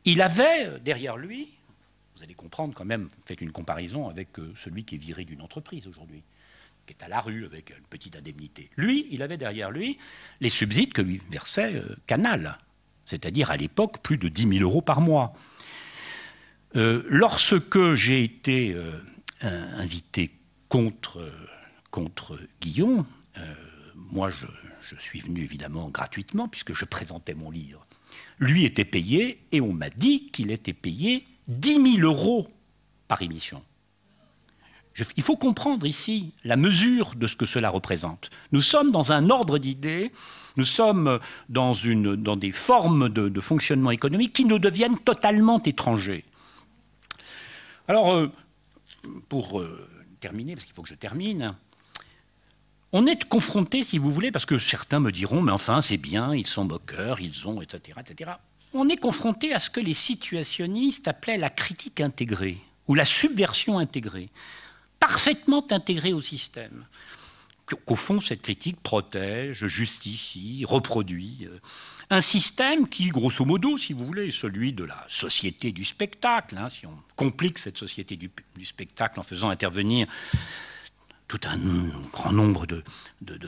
il avait euh, derrière lui, vous allez comprendre quand même, faites une comparaison avec celui qui est viré d'une entreprise aujourd'hui qui est à la rue avec une petite indemnité. Lui, il avait derrière lui les subsides que lui versait euh, Canal, c'est-à-dire à, l'époque plus de 10 000 euros par mois. Euh, lorsque j'ai été euh, invité contre, contre Guillon, moi je, je suis venu évidemment gratuitement puisque je présentais mon livre. Lui était payé et on m'a dit qu'il était payé 10 000 euros par émission il faut comprendre ici la mesure de ce que cela représente. Nous sommes dans un ordre d'idées, nous sommes dans, des formes de, fonctionnement économique qui nous deviennent totalement étrangers. Alors, euh, pour euh, terminer, parce qu'il faut que je termine, on est confronté, si vous voulez, parce que certains me diront, mais enfin, c'est bien, ils sont moqueurs, ils ont, etc., etc. On est confronté à ce que les situationnistes appelaient la critique intégrée ou la subversion intégrée parfaitement intégré au système. Qu'au fond, cette critique protège, justifie, reproduit euh, un système qui, grosso modo, si vous voulez, est celui de la société du spectacle. Hein. si on complique cette société du, spectacle en faisant intervenir tout un grand nombre de,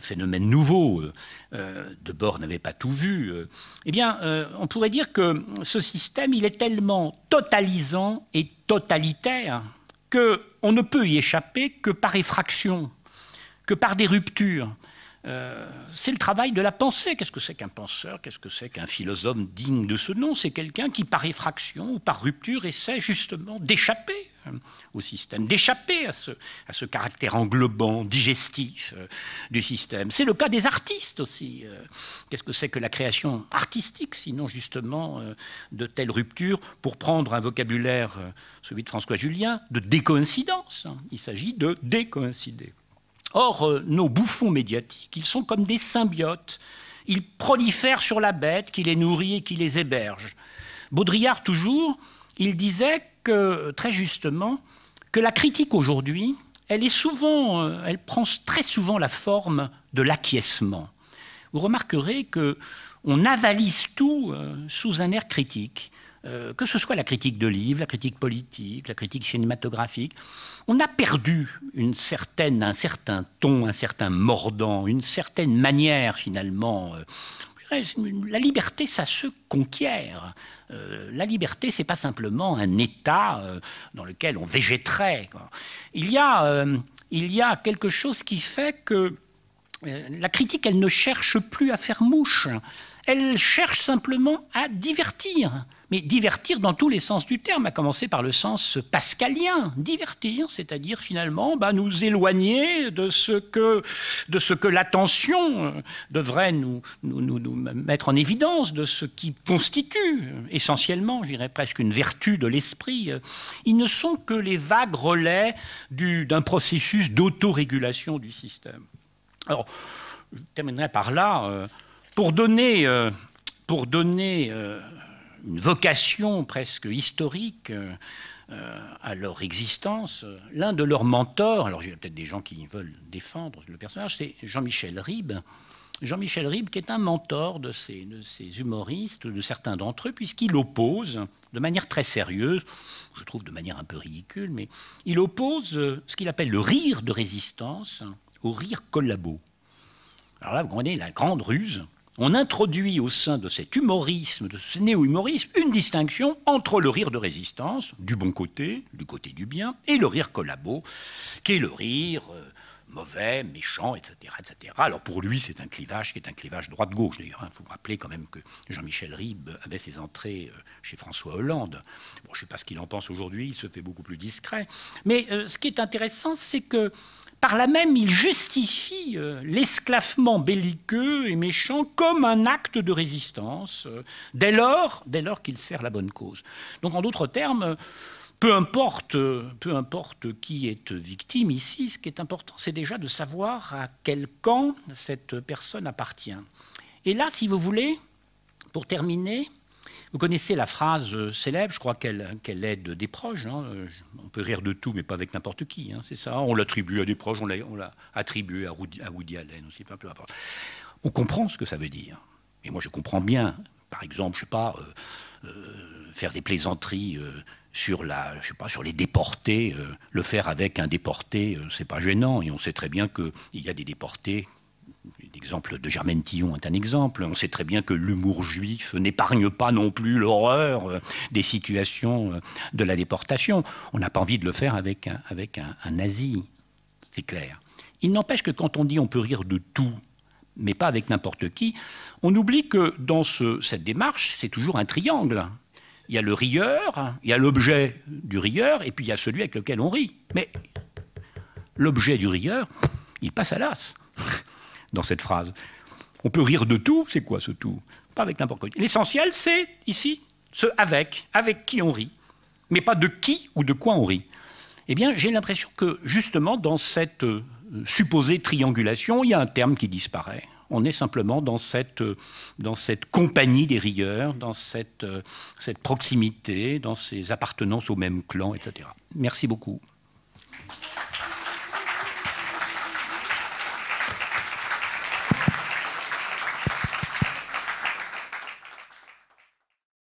phénomènes nouveaux, euh, euh Debord n'avait pas tout vu, euh, eh bien, on pourrait dire que ce système, il est tellement totalisant et totalitaire qu'on ne peut y échapper que par effraction, que par des ruptures. Euh, c'est le travail de la pensée. Qu'est-ce que c'est qu'un penseur Qu'est-ce que c'est qu'un philosophe digne de ce nom C'est quelqu'un qui, par effraction ou par rupture, essaie justement d'échapper euh, au système, d'échapper à ce, à ce, caractère englobant, digestif euh, du système. C'est le cas des artistes aussi. Euh. Qu'est-ce que c'est que la création artistique, sinon justement de telles ruptures, pour prendre un vocabulaire, celui de François Julien, de décoïncidence. Hein. Il s'agit de décoïncider. Or, nos bouffons médiatiques, ils sont comme des symbiotes. Ils prolifèrent sur la bête qui les nourrit et qui les héberge. Baudrillard toujours, il disait très justement, que la critique aujourd'hui, elle, est souvent, euh, elle prend très souvent la forme de l'acquiescement. Vous remarquerez que on avalise tout euh, sous un air critique, euh, que ce soit la critique de livres, la critique politique, la critique cinématographique. On a perdu une certaine, un certain ton, un certain mordant, une certaine manière finalement la liberté, ça se conquiert. Euh, la liberté, c'est pas simplement un état euh, dans lequel on végéterait. Euh, il y a quelque chose qui fait que la critique, elle ne cherche plus à faire mouche. Elle cherche simplement à divertir mais divertir dans tous les sens du terme, à commencer par le sens pascalien. Divertir, c'est-à-dire finalement bah, nous éloigner de ce que, que l'attention devrait nous, nous, mettre en évidence, de ce qui constitue essentiellement, j'irais presque, une vertu de l'esprit. Ils ne sont que les vagues relais d'un processus d'autorégulation du système. Alors, je terminerai par là. Euh, pour donner, euh, pour donner euh, une vocation presque historique euh, euh, à leur existence, l'un de leurs mentors, alors il y a peut-être des gens qui veulent défendre le personnage, c'est Jean-Michel Ribes. Jean-Michel Ribes qui est un mentor de ces, ces humoristes, de certains d'entre eux, puisqu'il oppose de manière très sérieuse, je trouve de manière un peu ridicule, mais il oppose euh, ce qu'il appelle le rire de résistance au rire collabo. Alors là, vous comprenez la grande ruse on introduit au sein de cet humorisme, de ce néo-humorisme, une distinction entre le rire de résistance, du bon côté, du côté du bien, et le rire collabo, qui est le rire euh, mauvais, méchant, etc., etc. Alors pour lui, c'est un clivage qui est un clivage droite-gauche. D'ailleurs, il hein. faut vous rappeler quand même que Jean-Michel Ribes avait ses entrées euh, chez François Hollande. Bon, je ne sais pas ce qu'il en pense aujourd'hui, il se fait beaucoup plus discret. Mais euh, ce qui est intéressant, c'est que par là même, il justifie euh, l'esclavement belliqueux et méchant comme un acte de résistance, euh, dès lors, dès lors qu'il sert la bonne cause. Donc en d'autres termes, peu importe, euh, peu importe qui est victime ici, ce qui est important, c'est déjà de savoir à quel camp cette personne appartient. Et là, si vous voulez, pour terminer, vous connaissez la phrase euh, célèbre, je crois qu'elle qu aide des proches. Hein, euh, on peut rire de tout, mais pas avec n'importe qui. Hein, c'est ça. On l'attribue à des proches, on l'a attribué à Woody, Allen aussi, peu importe. On comprend ce que ça veut dire. Et moi, je comprends bien. Par exemple, je sais pas, euh, faire des plaisanteries. sur la, je sais pas, sur les déportés, le faire avec un déporté, ce c'est pas gênant. Et on sait très bien qu'il y a des déportés L'exemple de Germaine Tillon est un exemple. On sait très bien que l'humour juif n'épargne pas non plus l'horreur euh, des situations euh, de la déportation. On n'a pas envie de le faire avec un, avec nazi, c'est clair. Il n'empêche que quand on dit on peut rire de tout, mais pas avec n'importe qui, on oublie que dans cette démarche, c'est toujours un triangle. Il y a le rieur, il y a l'objet du rieur, et puis il y a celui avec lequel on rit. Mais l'objet du rieur, il passe à l'as dans cette phrase. On peut rire de tout, c'est quoi ce tout Pas avec n'importe quoi. L'essentiel, c'est ici ce avec, avec qui on rit, mais pas de qui ou de quoi on rit. Eh bien, j'ai l'impression que justement dans cette euh, supposée triangulation, il y a un terme qui disparaît. On est simplement dans cette, euh, dans cette compagnie des rieurs, dans cette, euh, cette proximité, dans ces appartenances au même clan, etc. Merci beaucoup.